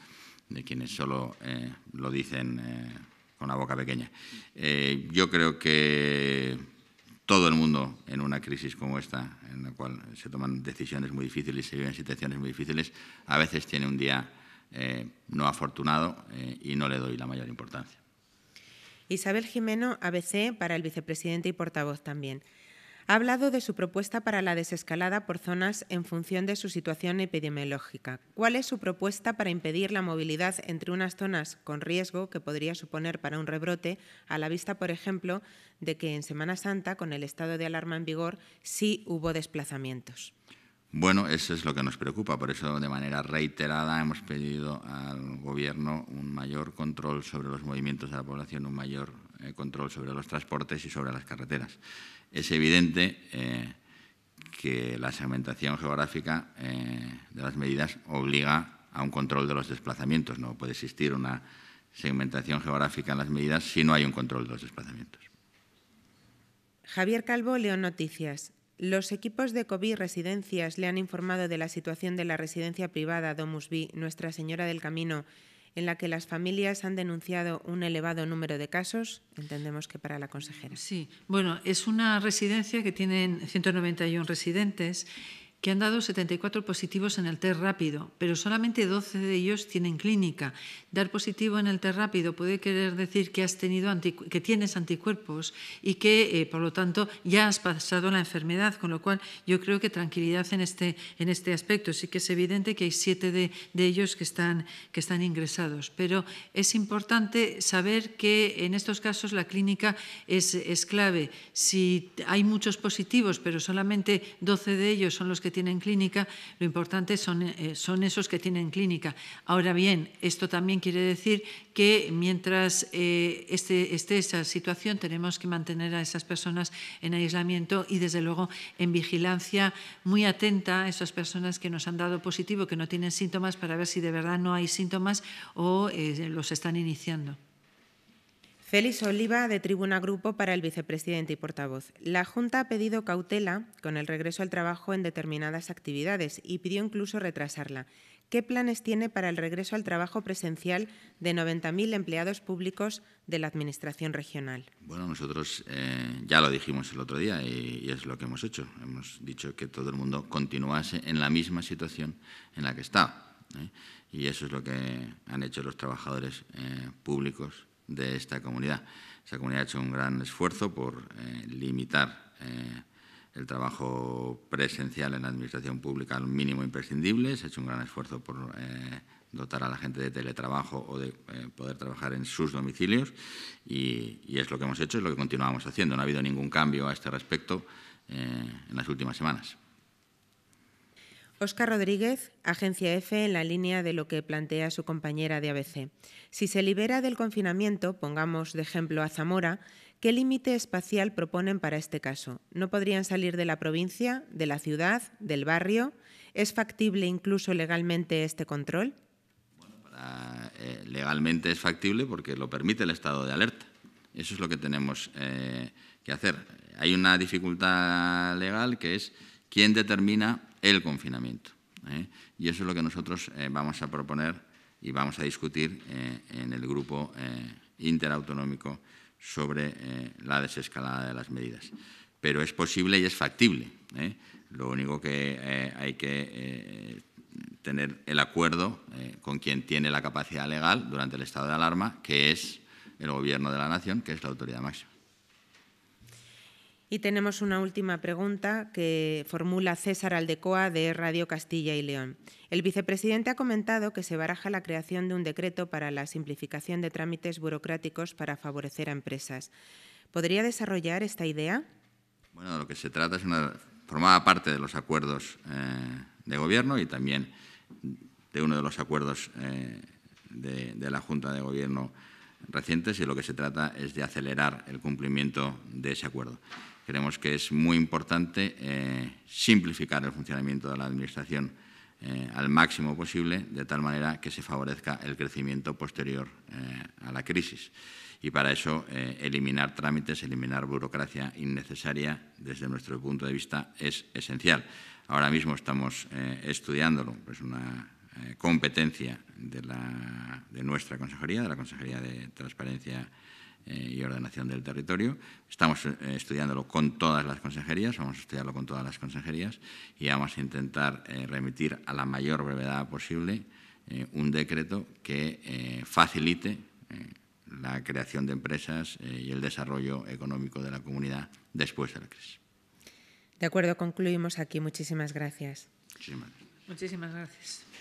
de quienes solo eh, lo dicen eh, con la boca pequeña. yo creo que todo el mundo en una crisis como esta, en la cual se toman decisiones muy difíciles y se viven situaciones muy difíciles, a veces tiene un día no afortunado y no le doy la mayor importancia. Isabel Jimeno, ABC, para el vicepresidente y portavoz también ha hablado de su propuesta para la desescalada por zonas en función de su situación epidemiológica. ¿Cuál es su propuesta para impedir la movilidad entre unas zonas con riesgo que podría suponer para un rebrote, a la vista, por ejemplo, de que en Semana Santa, con el estado de alarma en vigor, sí hubo desplazamientos? Bueno, eso es lo que nos preocupa, por eso de manera reiterada hemos pedido al Gobierno un mayor control sobre los movimientos de la población, un mayor eh, control sobre los transportes y sobre las carreteras. Es evidente eh, que la segmentación geográfica eh, de las medidas obliga a un control de los desplazamientos. No puede existir una segmentación geográfica en las medidas si no hay un control de los desplazamientos. Javier Calvo, León Noticias. Los equipos de COVID Residencias le han informado de la situación de la residencia privada Domus B, Nuestra Señora del Camino, en la que las familias han denunciado un elevado número de casos, entendemos que para la consejera. Sí, bueno, es una residencia que tiene 191 residentes que han dado 74 positivos en el test rápido, pero solamente 12 de ellos tienen clínica. Dar positivo en el test rápido puede querer decir que, has tenido que tienes anticuerpos y que, eh, por lo tanto, ya has pasado la enfermedad, con lo cual yo creo que tranquilidad en este, en este aspecto. Sí que es evidente que hay siete de, de ellos que están, que están ingresados, pero es importante saber que en estos casos la clínica es, es clave. Si hay muchos positivos, pero solamente 12 de ellos son los que tienen clínica, lo importante eh, son, esos que tienen clínica. Ahora bien, esto también quiere decir que mientras eh, esté esa este, situación tenemos que mantener a esas personas en aislamiento y desde luego en vigilancia muy atenta a esas personas que nos han dado positivo, que no tienen síntomas, para ver si de verdad no hay síntomas o eh, los están iniciando. Félix Oliva, de Tribuna Grupo, para el vicepresidente y portavoz. La Junta ha pedido cautela con el regreso al trabajo en determinadas actividades y pidió incluso retrasarla. ¿Qué planes tiene para el regreso al trabajo presencial de 90.000 empleados públicos de la Administración regional? Bueno, nosotros eh, ya lo dijimos el otro día y, es lo que hemos hecho. Hemos dicho que todo el mundo continuase en la misma situación en la que está. ¿eh? Y eso es lo que han hecho los trabajadores eh, públicos de esta comunidad. Esta comunidad ha hecho un gran esfuerzo por eh, limitar eh, el trabajo presencial en la administración pública al mínimo imprescindible, se ha hecho un gran esfuerzo por eh, dotar a la gente de teletrabajo o de poder trabajar en sus domicilios y, y, es lo que hemos hecho, es lo que continuamos haciendo. No ha habido ningún cambio a este respecto en las últimas semanas. Óscar Rodríguez, Agencia EFE, en la línea de lo que plantea su compañera de ABC. Si se libera del confinamiento, pongamos de ejemplo a Zamora, ¿qué límite espacial proponen para este caso? ¿No podrían salir de la provincia, de la ciudad, del barrio? ¿Es factible incluso legalmente este control? Eh, legalmente es factible porque lo permite el estado de alerta. Eso es lo que tenemos eh, que hacer. Hay una dificultad legal que es quién determina el confinamiento. ¿eh? Y eso es lo que nosotros eh, vamos a proponer y vamos a discutir eh, en el grupo interautonómico sobre la desescalada de las medidas. Pero es posible y es factible. Lo único que hay que tener el acuerdo con quien tiene la capacidad legal durante el estado de alarma, que es el Gobierno de la Nación, que es la autoridad máxima. Y tenemos una última pregunta que formula César Aldecoa de Radio Castilla y León. El vicepresidente ha comentado que se baraja la creación de un decreto para la simplificación de trámites burocráticos para favorecer a empresas. ¿Podría desarrollar esta idea? Bueno, lo que se trata es una formaba parte de los acuerdos eh, de gobierno y también de uno de los acuerdos eh, de, la Junta de Gobierno recientes y lo que se trata es de acelerar el cumplimiento de ese acuerdo. Creemos que es muy importante eh, simplificar el funcionamiento de la Administración eh, al máximo posible, de tal manera que se favorezca el crecimiento posterior eh, a la crisis. Y para eso, eliminar trámites, eliminar burocracia innecesaria, desde nuestro punto de vista, es esencial. Ahora mismo estamos estudiándolo, es una competencia de, la, de, nuestra consejería, de la Consejería de Transparencia eh, y ordenación del territorio. Estamos eh, estudiándolo con todas las consejerías, vamos a estudiarlo con todas las consejerías y vamos a intentar eh, remitir a la mayor brevedad posible un decreto que facilite la creación de empresas y el desarrollo económico de la comunidad después de la crisis. De acuerdo, concluimos aquí. Muchísimas gracias. Muchísimas gracias. Muchísimas gracias.